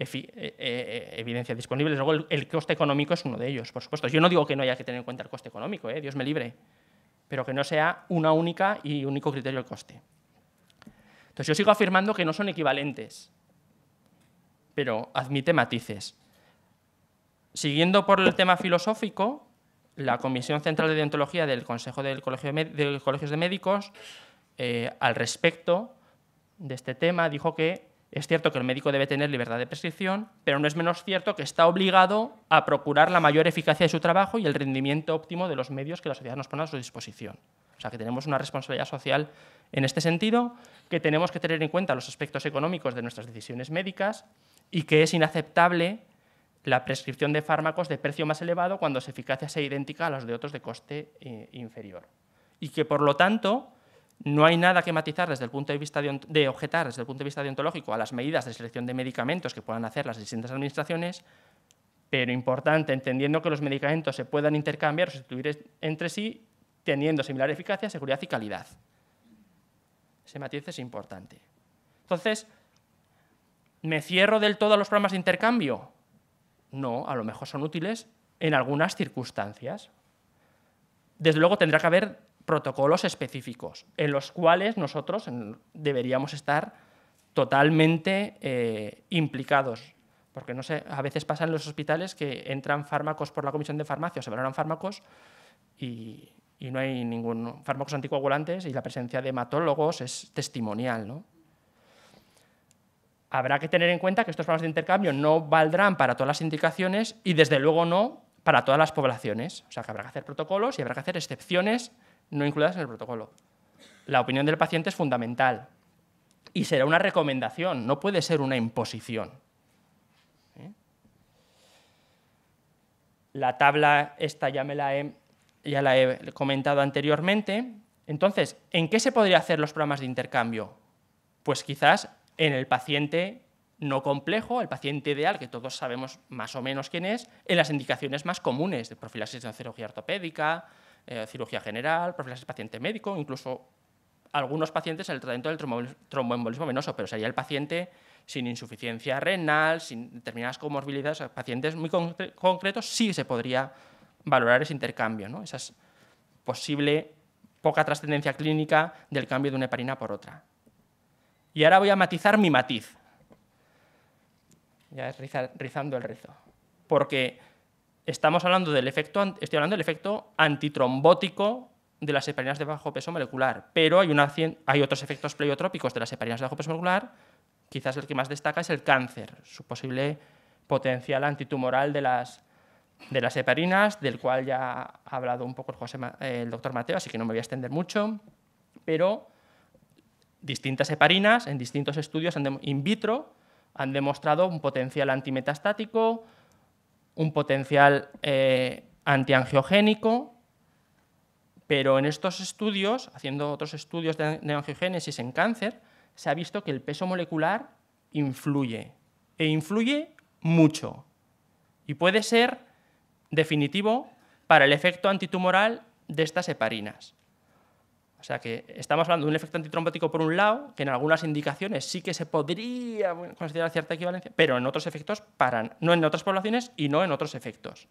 [SPEAKER 2] Eh, eh, eh, evidencias disponibles. Luego, el, coste económico es uno de ellos, por supuesto. Yo no digo que no haya que tener en cuenta el coste económico, Dios me libre, pero que no sea una única y único criterio el coste. Entonces, yo sigo afirmando que no son equivalentes, pero admite matices. Siguiendo por el tema filosófico, la Comisión Central de Deontología del Consejo del Colegio de, Colegios de Médicos, al respecto de este tema, dijo que es cierto que el médico debe tener libertad de prescripción, pero no es menos cierto que está obligado a procurar la mayor eficacia de su trabajo y el rendimiento óptimo de los medios que la sociedad nos pone a su disposición. O sea, que tenemos una responsabilidad social en este sentido, que tenemos que tener en cuenta los aspectos económicos de nuestras decisiones médicas y que es inaceptable la prescripción de fármacos de precio más elevado cuando su eficacia sea idéntica a los de otros de coste eh, inferior. Y que, por lo tanto, no hay nada que matizar desde el punto de vista de, objetar desde el punto de vista deontológico a las medidas de selección de medicamentos que puedan hacer las distintas administraciones, pero importante, entendiendo que los medicamentos se puedan intercambiar o sustituir entre sí, teniendo similar eficacia, seguridad y calidad. Ese matiz es importante. Entonces, ¿me cierro del todo a los programas de intercambio? No, a lo mejor son útiles en algunas circunstancias. Desde luego tendrá que haber protocolos específicos en los cuales nosotros deberíamos estar totalmente eh, implicados. Porque no sé, a veces pasa en los hospitales que entran fármacos por la comisión de farmacia, se valoran fármacos y, no hay ningún fármacos anticoagulantes y la presencia de hematólogos es testimonial. Habrá que tener en cuenta que estos programas de intercambio no valdrán para todas las indicaciones y desde luego no para todas las poblaciones. O sea que habrá que hacer protocolos y habrá que hacer excepciones no incluidas en el protocolo. La opinión del paciente es fundamental y será una recomendación, no puede ser una imposición. ¿Eh? La tabla esta ya me la he, ya la he comentado anteriormente. Entonces, ¿en qué se podrían hacer los programas de intercambio? Pues quizás en el paciente no complejo, el paciente ideal, que todos sabemos más o menos quién es, en las indicaciones más comunes de profilaxis de cirugía ortopédica, eh, cirugía general, profilaxis paciente médico, incluso algunos pacientes el tratamiento del tromboembolismo venoso, pero sería el paciente sin insuficiencia renal, sin determinadas comorbilidades, pacientes muy concretos, sí se podría valorar ese intercambio, ¿no? esa posible poca trascendencia clínica del cambio de una heparina por otra. Y ahora voy a matizar mi matiz. Ya es rizando el rizo Porque estamos hablando del efecto, estoy hablando del efecto antitrombótico de las heparinas de bajo peso molecular, pero hay, una, hay otros efectos pleiotrópicos de las heparinas de bajo peso molecular, quizás el que más destaca es el cáncer, su posible potencial antitumoral de las, de las heparinas, del cual ya ha hablado un poco José, el doctor Mateo, así que no me voy a extender mucho, pero distintas heparinas en distintos estudios in vitro han demostrado un potencial antimetastático, un potencial eh, antiangiogénico, pero en estos estudios, haciendo otros estudios de, de angiogénesis en cáncer, se ha visto que el peso molecular influye, e influye mucho, y puede ser definitivo para el efecto antitumoral de estas heparinas. O sea que estamos hablando de un efecto antitrombótico por un lado, que en algunas indicaciones sí que se podría considerar cierta equivalencia, pero en otros efectos paran, no en otras poblaciones y no en otros efectos.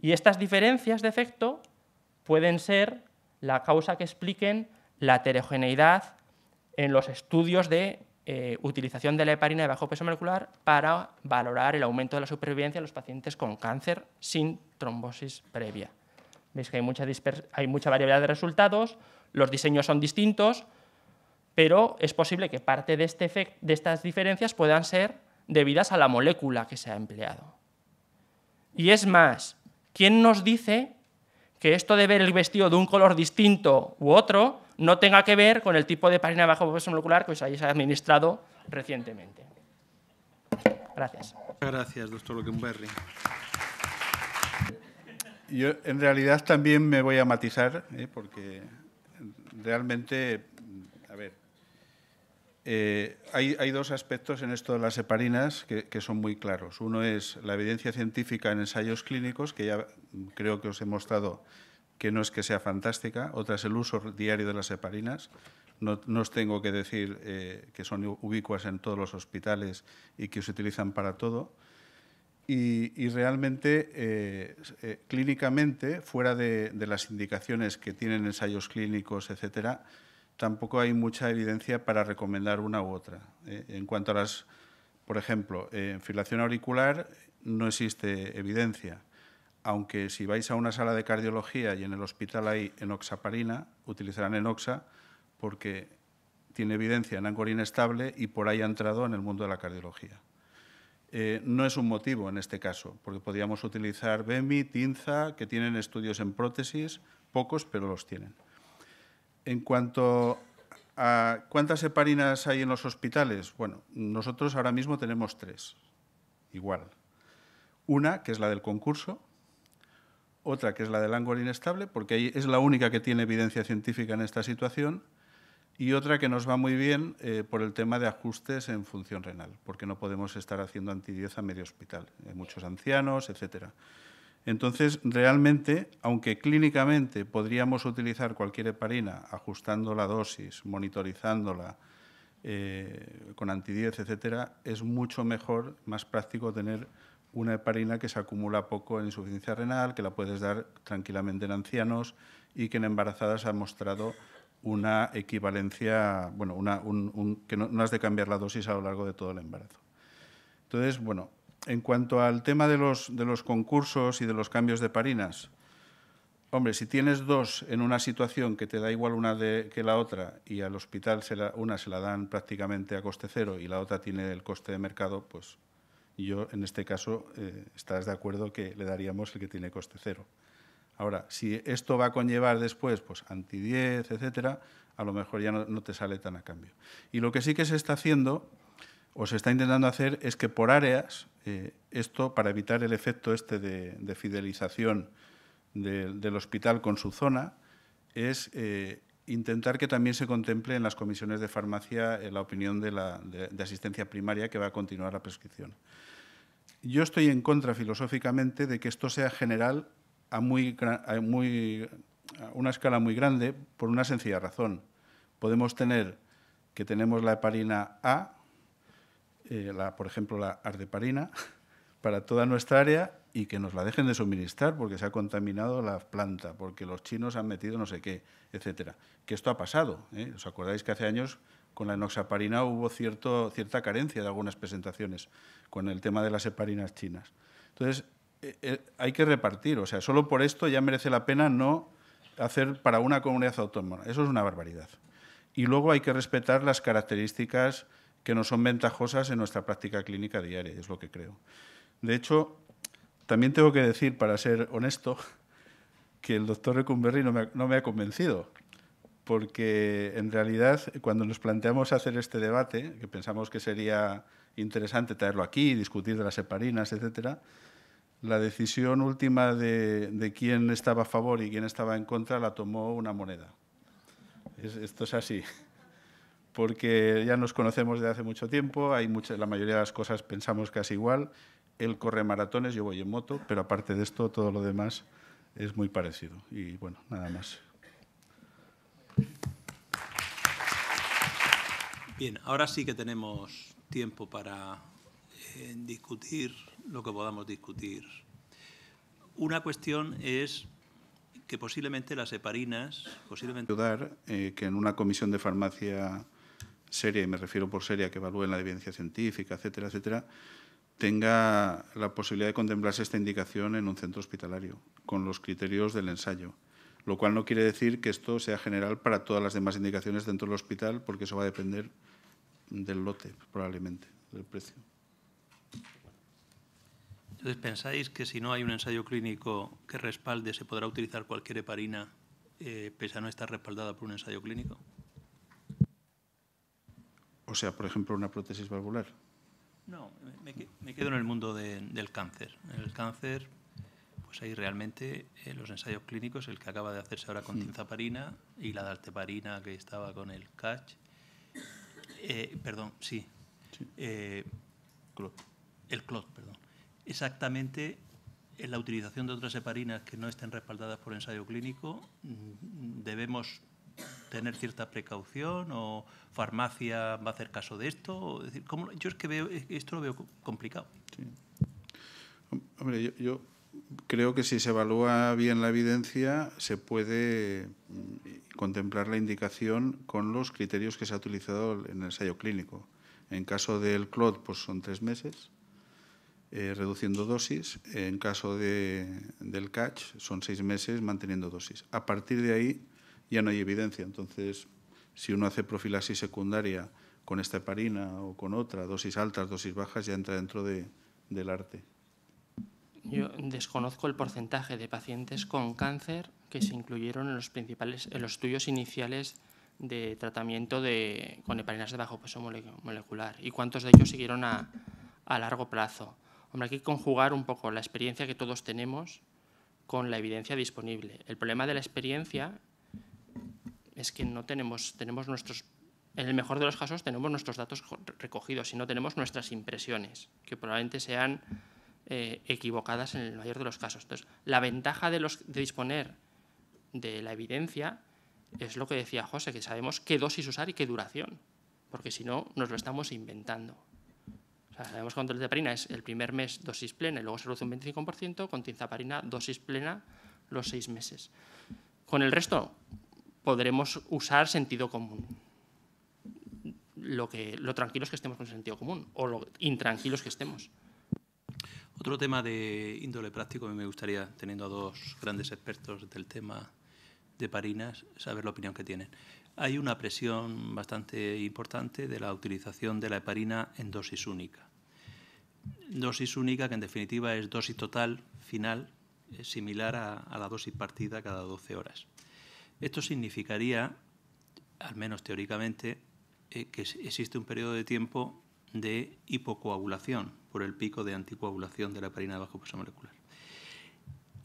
[SPEAKER 2] Y estas diferencias de efecto pueden ser la causa que expliquen la heterogeneidad en los estudios de eh, utilización de la heparina de bajo peso molecular para valorar el aumento de la supervivencia en los pacientes con cáncer sin trombosis previa. Veis que hay mucha, hay mucha variabilidad de resultados, los diseños son distintos, pero es posible que parte de, este de estas diferencias puedan ser debidas a la molécula que se ha empleado. Y es más, ¿quién nos dice que esto de ver el vestido de un color distinto u otro no tenga que ver con el tipo de página de bajo peso molecular que os hayáis administrado recientemente? Gracias.
[SPEAKER 1] Gracias, doctor Lockenberry. Yo en realidad también me voy a matizar, ¿eh? porque realmente, a ver, eh, hay, dos aspectos en esto de las heparinas que, son muy claros. Uno es la evidencia científica en ensayos clínicos, que ya creo que os he mostrado que no es que sea fantástica. Otra es el uso diario de las heparinas. No, os tengo que decir eh, que son ubicuas en todos los hospitales y que se utilizan para todo. Y, realmente, eh, eh, clínicamente, fuera de, las indicaciones que tienen ensayos clínicos, etcétera, tampoco hay mucha evidencia para recomendar una u otra. Eh. en cuanto a las, por ejemplo, filación auricular, no existe evidencia aunque si vais a una sala de cardiología y en el hospital hay enoxaparina, utilizarán enoxa porque tiene evidencia en ángulo inestable y por ahí ha entrado en el mundo de la cardiología. Eh, no es un motivo en este caso, porque podríamos utilizar BEMI, TINZA, que tienen estudios en prótesis, pocos, pero los tienen. En cuanto a cuántas heparinas hay en los hospitales, bueno, nosotros ahora mismo tenemos tres, igual. Una, que es la del concurso, otra que es la del ángulo inestable, porque es la única que tiene evidencia científica en esta situación, y otra que nos va muy bien eh, por el tema de ajustes en función renal, porque no podemos estar haciendo antidiez a medio hospital, hay eh, muchos ancianos, etcétera. Entonces, realmente, aunque clínicamente podríamos utilizar cualquier heparina, ajustando la dosis, monitorizándola eh, con antidiez, etc., es mucho mejor, más práctico tener una heparina que se acumula poco en insuficiencia renal, que la puedes dar tranquilamente en ancianos y que en embarazadas ha mostrado una equivalencia, bueno, una, que no, has de cambiar la dosis a lo largo de todo el embarazo. Entonces, bueno, en cuanto al tema de los, de los concursos y de los cambios de parinas, hombre, si tienes dos en una situación que te da igual una de, que la otra y al hospital una se la dan prácticamente a coste cero y la otra tiene el coste de mercado, pues yo en este caso eh, estás de acuerdo que le daríamos el que tiene coste cero. Ahora, si esto va a conllevar después pues, anti-10, etcétera, a lo mejor ya no, te sale tan a cambio. Y lo que sí que se está haciendo o se está intentando hacer es que por áreas, eh, esto para evitar el efecto este de, fidelización del hospital con su zona, es eh, intentar que también se contemple en las comisiones de farmacia eh, la opinión de, de asistencia primaria que va a continuar la prescripción. Yo estoy en contra filosóficamente de que esto sea general a, muy, muy, una escala muy grande por una sencilla razón. Podemos tener que tenemos la heparina A, eh, la, por ejemplo la ardeparina, para toda nuestra área y que nos la dejen de suministrar porque se ha contaminado la planta, porque los chinos han metido no sé qué, etcétera. Que esto ha pasado. ¿eh? ¿Os acordáis que hace años con la enoxaparina hubo cierto, cierta carencia de algunas presentaciones con el tema de las heparinas chinas? Entonces, eh, eh, hay que repartir. O sea, solo por esto ya merece la pena no hacer para una comunidad autónoma. Eso es una barbaridad. Y luego hay que respetar las características que no son ventajosas en nuestra práctica clínica diaria, es lo que creo. De hecho, también tengo que decir, para ser honesto, que el doctor Recumberri no me, ha convencido, porque en realidad cuando nos planteamos hacer este debate, que pensamos que sería interesante traerlo aquí, y discutir de las heparinas, etcétera, la decisión última de, quién estaba a favor y quién estaba en contra la tomó una moneda. esto es así, porque ya nos conocemos de hace mucho tiempo, hay mucha, la mayoría de las cosas pensamos casi igual, él corre maratones, yo voy en moto, pero aparte de esto todo lo demás es muy parecido. Y bueno, nada más.
[SPEAKER 3] Bien, ahora sí que tenemos tiempo para eh, discutir lo que podamos discutir. Una cuestión es que posiblemente las heparinas...
[SPEAKER 1] Posiblemente... Ayudar eh, que en una comisión de farmacia seria, y me refiero por seria, que evalúe la evidencia científica, etcétera, etcétera, tenga la posibilidad de contemplarse esta indicación en un centro hospitalario, con los criterios del ensayo. Lo cual no quiere decir que esto sea general para todas las demás indicaciones dentro del hospital, porque eso va a depender del lote, probablemente, del precio.
[SPEAKER 3] Entonces, ¿pensáis que si no hay un ensayo clínico que respalde, se podrá utilizar cualquier heparina, eh, pese a no estar respaldada por un ensayo clínico?
[SPEAKER 1] O sea, por ejemplo, una prótesis valvular.
[SPEAKER 3] No, me, quedo en el mundo del cáncer. En el cáncer, pues ahí realmente eh, los ensayos clínicos, el que acaba de hacerse ahora con hmm. tinzaparina y la dalteparina que estaba con el catch. Eh, perdón, sí. El clot, perdón exactamente en la utilización de otras heparinas que no estén respaldadas por ensayo clínico, mm, debemos tener cierta precaución o farmacia va a hacer caso de esto? yo es que veo, esto lo veo complicado.
[SPEAKER 1] Hombre, yo, yo, creo que si se evalúa bien la evidencia, se puede mm, contemplar la indicación con los criterios que se ha utilizado en el ensayo clínico. En caso del CLOT, pues son tres meses. Eh, reduciendo dosis. En caso de, del catch, son seis meses manteniendo dosis. A partir de ahí ya no hay evidencia. Entonces, si uno hace profilaxis secundaria con esta heparina o con otra, dosis altas, dosis bajas, ya entra dentro de, del arte.
[SPEAKER 2] Yo desconozco el porcentaje de pacientes con cáncer que se incluyeron en los principales, en los estudios iniciales de tratamiento de, con heparinas de bajo peso molecular y cuántos de ellos siguieron a largo plazo. Hombre, hay que conjugar un poco la experiencia que todos tenemos con la evidencia disponible. El problema de la experiencia es que no tenemos, tenemos nuestros, en el mejor de los casos tenemos nuestros datos recogidos, no tenemos nuestras impresiones, que probablemente sean eh, equivocadas en el mayor de los casos. Entonces, la ventaja de, los, de disponer de la evidencia es lo que decía José, que sabemos qué dosis usar y qué duración, porque si no, nos lo estamos inventando. Sabemos que vemos con parina es el primer mes dosis plena y luego se reduce un 25%, con tinzaparina dosis plena los seis meses. Con el resto podremos usar sentido común. Lo, que, lo tranquilos que estemos con sentido común o lo intranquilos que estemos.
[SPEAKER 3] Otro tema de índole práctico, me gustaría, teniendo a dos grandes expertos del tema de parinas, saber la opinión que tienen hay una presión bastante importante de la utilización de la heparina en dosis única. Dosis única que en definitiva es dosis total final eh, similar a, la dosis partida cada 12 horas. Esto significaría, al menos teóricamente, eh, que existe un periodo de tiempo de hipocoagulación por el pico de anticoagulación de la heparina de bajo peso molecular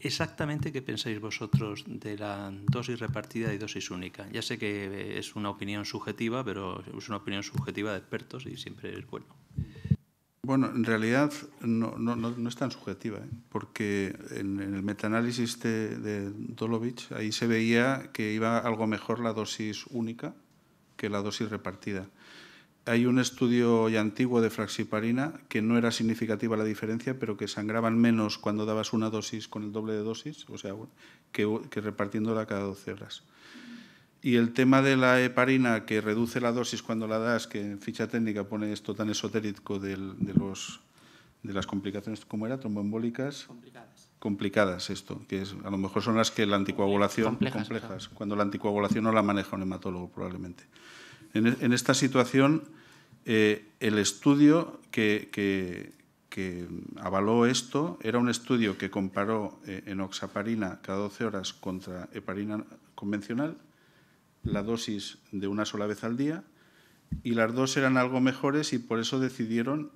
[SPEAKER 3] exactamente qué pensáis vosotros de la dosis repartida y dosis única. Ya sé que es una opinión subjetiva, pero es una opinión subjetiva de expertos y siempre es bueno.
[SPEAKER 1] Bueno, en realidad no, no, no es tan subjetiva, ¿eh? porque en, el metaanálisis de Dolovich ahí se veía que iba algo mejor la dosis única que la dosis repartida hay un estudio ya antiguo de fraxiparina que no era significativa la diferencia, pero que sangraban menos cuando dabas una dosis con el doble de dosis, o sea, que, repartiéndola cada 12 horas. Y el tema de la heparina, que reduce la dosis cuando la das, que en ficha técnica pone esto tan esotérico de, los, de las complicaciones, como era? Tromboembólicas. Complicadas. Complicadas, esto, que a lo mejor son las que la anticoagulación. Complejas. Cuando la anticoagulación no la maneja un hematólogo, probablemente en, esta situación, eh, el estudio que, que, avaló esto era un estudio que comparó eh, en enoxaparina cada 12 horas contra heparina convencional, la dosis de una sola vez al día, y las dos eran algo mejores y por eso decidieron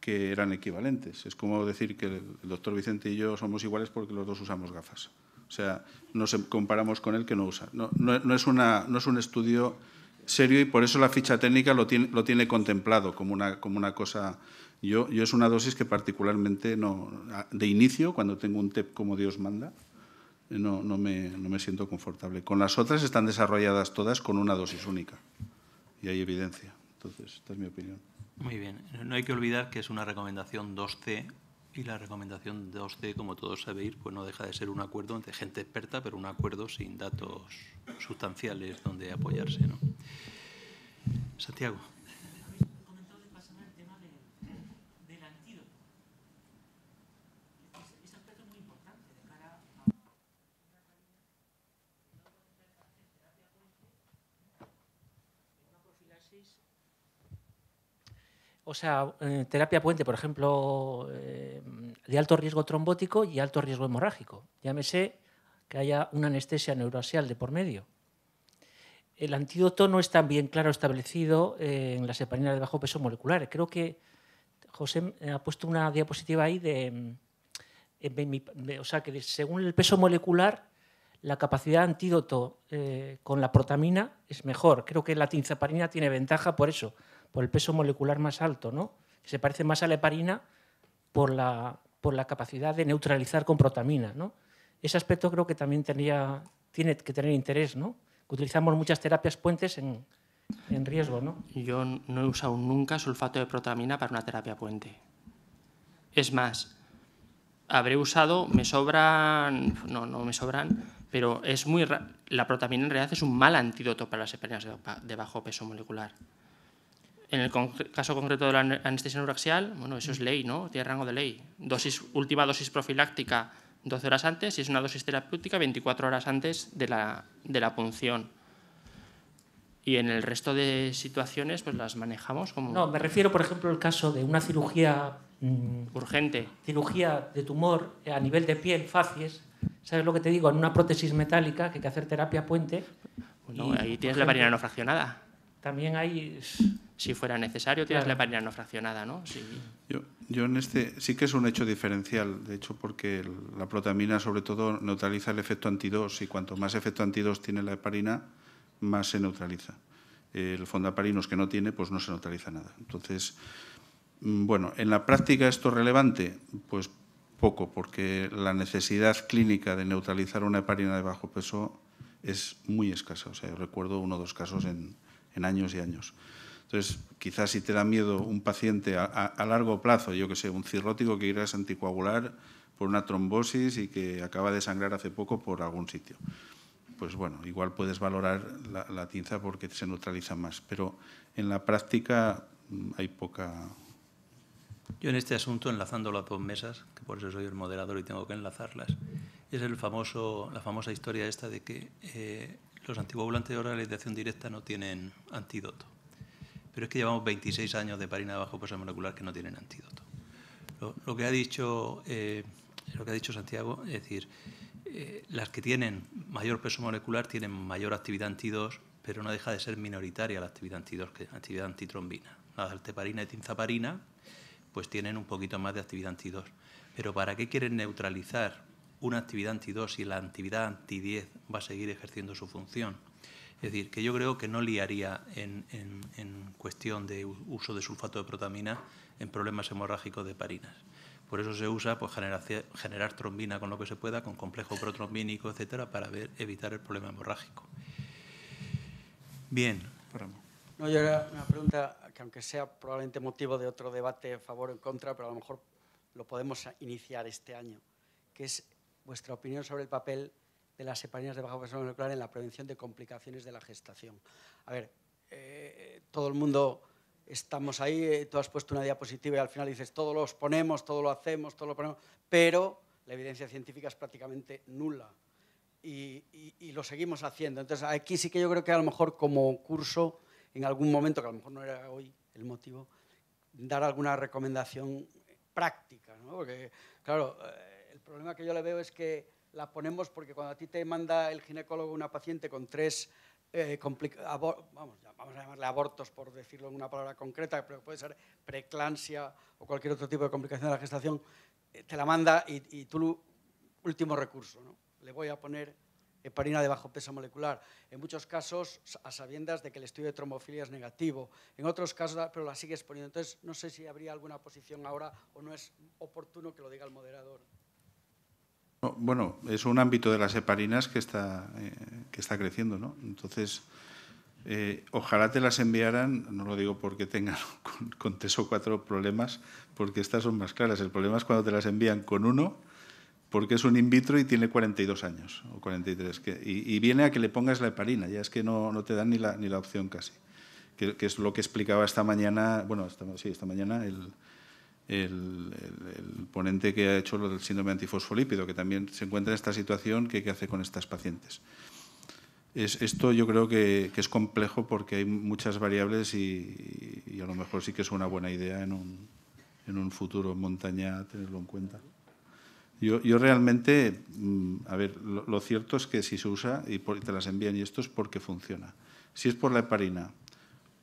[SPEAKER 1] que eran equivalentes. Es como decir que el doctor Vicente y yo somos iguales porque los dos usamos gafas. O sea, nos em, comparamos con el que no usa. es, una, no es un estudio serio y por eso la ficha técnica lo tiene, lo tiene contemplado como una, como una cosa... Yo, yo, es una dosis que particularmente no... De inicio, cuando tengo un TEP como Dios manda, no, no, me, no me siento confortable. Con las otras están desarrolladas todas con una dosis única y hay evidencia. Entonces, esta es mi opinión. Muy
[SPEAKER 4] bien.
[SPEAKER 3] No hay que olvidar que es una recomendación 2C y la recomendación de c como todos sabéis, pues no deja de ser un acuerdo entre gente experta, pero un acuerdo sin datos sustanciales donde apoyarse. ¿no? Santiago.
[SPEAKER 4] o sea, eh, terapia puente, por ejemplo, eh, de alto riesgo trombótico y alto riesgo hemorrágico. Llámese que haya una anestesia neuroasial de por medio. El antídoto no es tan bien claro establecido eh, en las heparinas de bajo peso molecular. Creo que José ha puesto una diapositiva ahí de, o sea, que según el peso molecular, la capacidad de antídoto con la protamina es mejor. Creo que la tinzaparina tiene ventaja por eso, por el peso molecular más alto, ¿no? se parece más a la heparina por la, capacidad de neutralizar con protamina. ¿no? Ese aspecto creo que también tenía, tiene que tener interés, ¿no? que utilizamos muchas terapias puentes en, riesgo. ¿no?
[SPEAKER 2] Yo no he usado nunca sulfato de protamina para una terapia puente. Es más, habré usado, me sobran, no, no me sobran, pero es muy la protamina en realidad es un mal antídoto para las heparinas de bajo peso molecular en el caso concreto de la anestesia neuraxial, bueno, eso es ley, ¿no? Tiene rango de ley. Dosis, última dosis profiláctica 12 horas antes y es una dosis terapéutica 24 horas antes de la, de la punción. Y en el resto de situaciones, pues las manejamos como. No, me refiero,
[SPEAKER 4] por ejemplo, al caso de una cirugía. Mm, urgente. Cirugía de tumor a nivel de piel, facies. ¿Sabes lo que te digo? En una prótesis metálica que hay que hacer terapia puente.
[SPEAKER 2] Bueno, y, ahí tienes la varina no fraccionada.
[SPEAKER 4] También hay
[SPEAKER 2] si fuera necesario, tienes la heparina no fraccionada, ¿no? Sí.
[SPEAKER 1] Yo, en este sí que es un hecho diferencial, de hecho, porque la protamina sobre todo neutraliza el efecto antidós y cuanto más efecto antidós tiene la heparina, más se neutraliza. El fondaparinos que no tiene, pues no se neutraliza nada. Entonces, mm, bueno, en la práctica esto es relevante, pues poco, porque la necesidad clínica de neutralizar una heparina de bajo peso es muy escasa. O sea, recuerdo uno o dos casos en, en años y años. Entonces, quizás si te da miedo un paciente a, largo plazo, yo que sé, un cirrótico que irás a anticoagular por una trombosis y que acaba de sangrar hace poco por algún sitio. Pues bueno, igual puedes valorar la, tinza porque se neutraliza más, pero en la práctica mm, hay poca...
[SPEAKER 3] Yo en este asunto, enlazando las dos mesas, que por eso soy el moderador y tengo que enlazarlas, es el famoso, la famosa historia esta de que eh, los anticoagulantes de oralización directa no tienen antídoto pero es que llevamos 26 años de parina de bajo peso molecular que no tienen antídoto. Lo, que, ha dicho, eh, lo que ha dicho Santiago, es decir, eh, las que tienen mayor peso molecular tienen mayor actividad anti-2, pero no deja de ser minoritaria la actividad anti-2, que la actividad antitrombina. La alteparina y tinzaparina pues tienen un poquito más de actividad anti-2. Pero ¿para qué quieren neutralizar una actividad anti si la actividad anti-10 va a seguir ejerciendo su función? Es decir, que yo creo que no liaría en, cuestión de uso de sulfato de protamina en problemas hemorrágicos de parinas. Por eso se usa pues, generar, trombina con lo que se pueda, con complejo protrombínico, etcétera, para evitar el problema hemorrágico. Bien.
[SPEAKER 5] No, yo era una pregunta que, aunque sea probablemente motivo de otro debate a favor o en contra, pero a lo mejor lo podemos iniciar este año, que es vuestra opinión sobre el papel de las heparinas de bajo presión molecular en la prevención de complicaciones de la gestación. A ver, eh, todo el mundo estamos ahí, eh, tú has puesto una diapositiva y al final dices, todos los ponemos, todo lo hacemos, todo lo ponemos, pero la evidencia científica es prácticamente nula y, lo seguimos haciendo. Entonces, aquí sí que yo creo que a lo mejor como curso, en algún momento, que a lo mejor no era hoy el motivo, dar alguna recomendación práctica, porque claro, eh, el problema que yo le veo es que la ponemos porque cuando a ti te manda el ginecólogo una paciente con tres, eh, vamos, a llamarle abortos por decirlo en una palabra concreta, pero puede ser preeclampsia o cualquier otro tipo de complicación de la gestación, eh, te la manda y, tú, último recurso, le voy a poner heparina de bajo peso molecular. En muchos casos, a sabiendas de que el estudio de tromofilia es negativo. En otros casos, ah, pero la sigues poniendo. Entonces, no sé si habría alguna posición ahora o no es oportuno que lo diga el moderador
[SPEAKER 1] bueno, es un ámbito de las heparinas que está, eh, que está creciendo, ¿no? Entonces, eh, ojalá te las enviaran, no lo digo porque tengan con, tres o cuatro problemas, porque estas son más claras. El problema es cuando te las envían con uno, porque es un in vitro y tiene 42 años o 43, y, viene a que le pongas la heparina, ya es que no, te dan ni la, ni la opción casi, que, es lo que explicaba esta mañana, bueno, sí, esta mañana el, el, ponente que ha hecho lo del síndrome antifosfolípido, que también se encuentra en esta situación, que qué hace con estas pacientes. esto yo creo que, es complejo porque hay muchas variables y, a lo mejor sí que es una buena idea en un, futuro montaña tenerlo en cuenta. Yo, realmente, mm, a ver, lo, cierto es que si se usa y te las envían y esto es porque funciona. Si es por la heparina,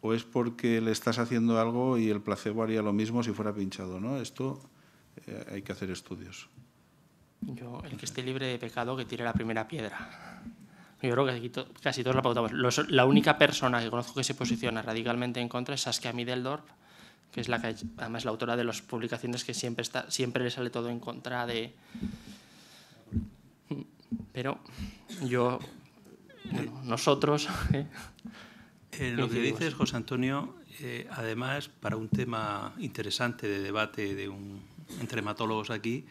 [SPEAKER 1] o es porque le estás haciendo algo y el placebo haría lo mismo si fuera pinchado, ¿no? Esto eh, hay que hacer estudios.
[SPEAKER 2] Yo, el que esté libre de pecado, que tire la primera piedra. Yo creo que casi todos la pautamos. la única persona que conozco que se posiciona radicalmente en contra es Saskia Middeldorf, que es la que además la autora de las publicaciones que siempre está, siempre le sale todo en contra de. Pero yo, bueno, nosotros, ¿eh? Eh, lo que dices,
[SPEAKER 3] José Antonio, eh, además, para un tema interesante de debate de un, entre hematólogos aquí,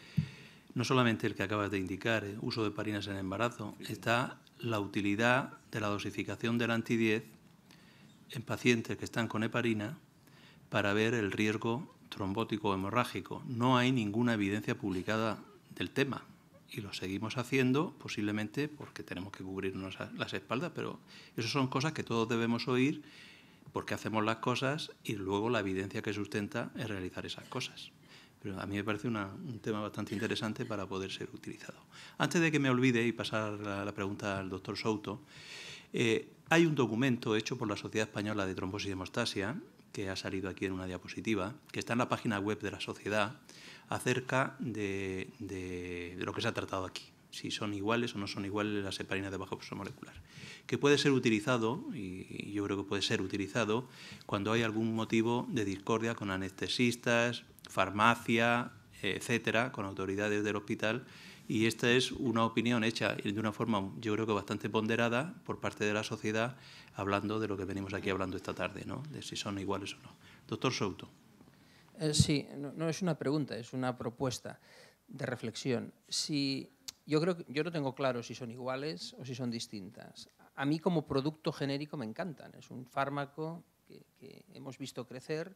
[SPEAKER 3] no solamente el que acabas de indicar, el eh, uso de parinas en embarazo, está la utilidad de la dosificación del anti-10 en pacientes que están con heparina para ver el riesgo trombótico hemorrágico. No hay ninguna evidencia publicada del tema y lo seguimos haciendo, posiblemente porque tenemos que cubrirnos las espaldas, pero esas son cosas que todos debemos oír porque hacemos las cosas y luego la evidencia que sustenta es realizar esas cosas. Pero a mí me parece un tema bastante interesante para poder ser utilizado. Antes de que me olvide y pasar la, pregunta al doctor Souto, eh, hay un documento hecho por la Sociedad Española de Trombosis y Hemostasia, que ha salido aquí en una diapositiva, que está en la página web de la sociedad, acerca de, lo que se ha tratado aquí, si son iguales o no son iguales las heparinas de bajo peso molecular, que puede ser utilizado, y yo creo que puede ser utilizado, cuando hay algún motivo de discordia con anestesistas, farmacia, etcétera, con autoridades del hospital, y esta es una opinión hecha de una forma, yo creo que bastante ponderada por parte de la sociedad, hablando de lo que venimos aquí hablando esta tarde, ¿no? de si son iguales o no. Doctor Souto.
[SPEAKER 6] Eh, sí, no, es una pregunta, es una propuesta de reflexión. Si, yo, creo, yo no tengo claro si son iguales o si son distintas. A mí como producto genérico me encantan. Es un fármaco que, hemos visto crecer,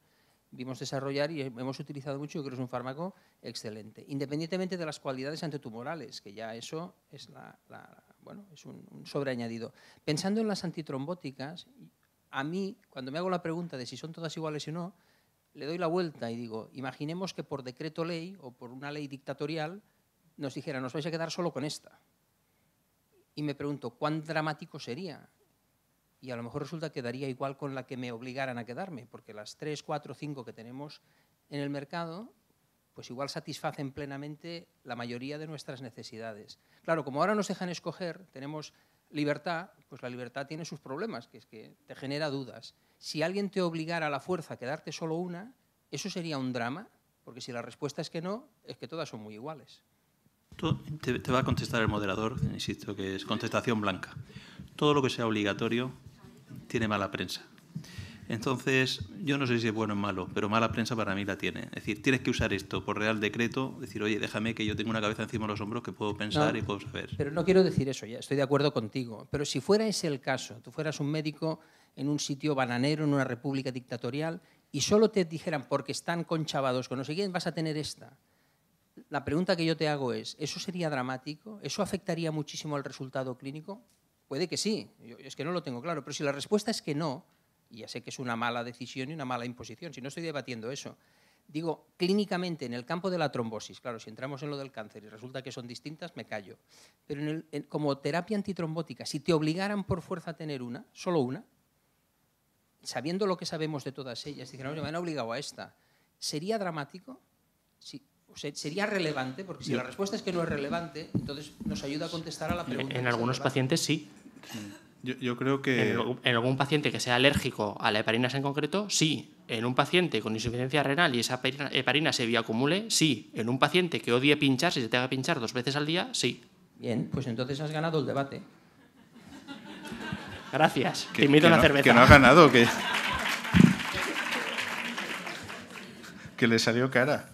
[SPEAKER 6] vimos desarrollar y hemos utilizado mucho. Yo creo que es un fármaco excelente, independientemente de las cualidades antitumorales, que ya eso es, bueno, es un, un sobreañadido. Pensando en las antitrombóticas, a mí, cuando me hago la pregunta de si son todas iguales o no, le doy la vuelta y digo, imaginemos que por decreto ley o por una ley dictatorial nos dijera, nos vais a quedar solo con esta. Y me pregunto, ¿cuán dramático sería? Y a lo mejor resulta que daría igual con la que me obligaran a quedarme, porque las tres, cuatro, cinco que tenemos en el mercado, pues igual satisfacen plenamente la mayoría de nuestras necesidades. Claro, como ahora nos dejan escoger, tenemos libertad, pues la libertad tiene sus problemas, que es que te genera dudas si alguien te obligara a la fuerza a quedarte solo una, ¿eso sería un drama? Porque si la respuesta es que no, es que todas son muy iguales.
[SPEAKER 3] Te, va a contestar el moderador, insisto, que es contestación blanca. Todo lo que sea obligatorio tiene mala prensa. Entonces, yo no sé si es bueno o malo, pero mala prensa para mí la tiene. Es decir, tienes que usar esto por real decreto, decir, oye, déjame que yo tengo una cabeza encima de los hombros que puedo pensar y puedo saber.
[SPEAKER 6] Pero no quiero decir eso, ya estoy de acuerdo contigo. Pero si fuera ese el caso, tú fueras un médico en un sitio bananero, en una república dictatorial, y solo te dijeran, porque están conchavados con no sé quién, vas a tener esta. La pregunta que yo te hago es, ¿eso sería dramático? ¿Eso afectaría muchísimo al resultado clínico? Puede que sí, es que no lo tengo claro, pero si la respuesta es que no, y ya sé que es una mala decisión y una mala imposición, si no estoy debatiendo eso, digo, clínicamente en el campo de la trombosis, claro, si entramos en lo del cáncer y resulta que son distintas, me callo, pero como terapia antitrombótica, si te obligaran por fuerza a tener una, solo una, sabiendo lo que sabemos de todas ellas, no me han obligado a esta, ¿sería dramático? ¿Sería relevante? Porque si la respuesta es que no es relevante, entonces nos ayuda a contestar a la pregunta. En algunos
[SPEAKER 2] pacientes sí. Yo, creo que... En, algún paciente que sea alérgico a la heparina en concreto, sí. En un paciente con insuficiencia renal y esa heparina, heparina se bioacumule, sí. En un paciente que odie pinchar, si se te haga pinchar dos veces al día, sí.
[SPEAKER 6] Bien, pues entonces has ganado el debate.
[SPEAKER 2] Gracias.
[SPEAKER 1] Te invito a una cerveza. Que no ha ganado, que, que le salió cara.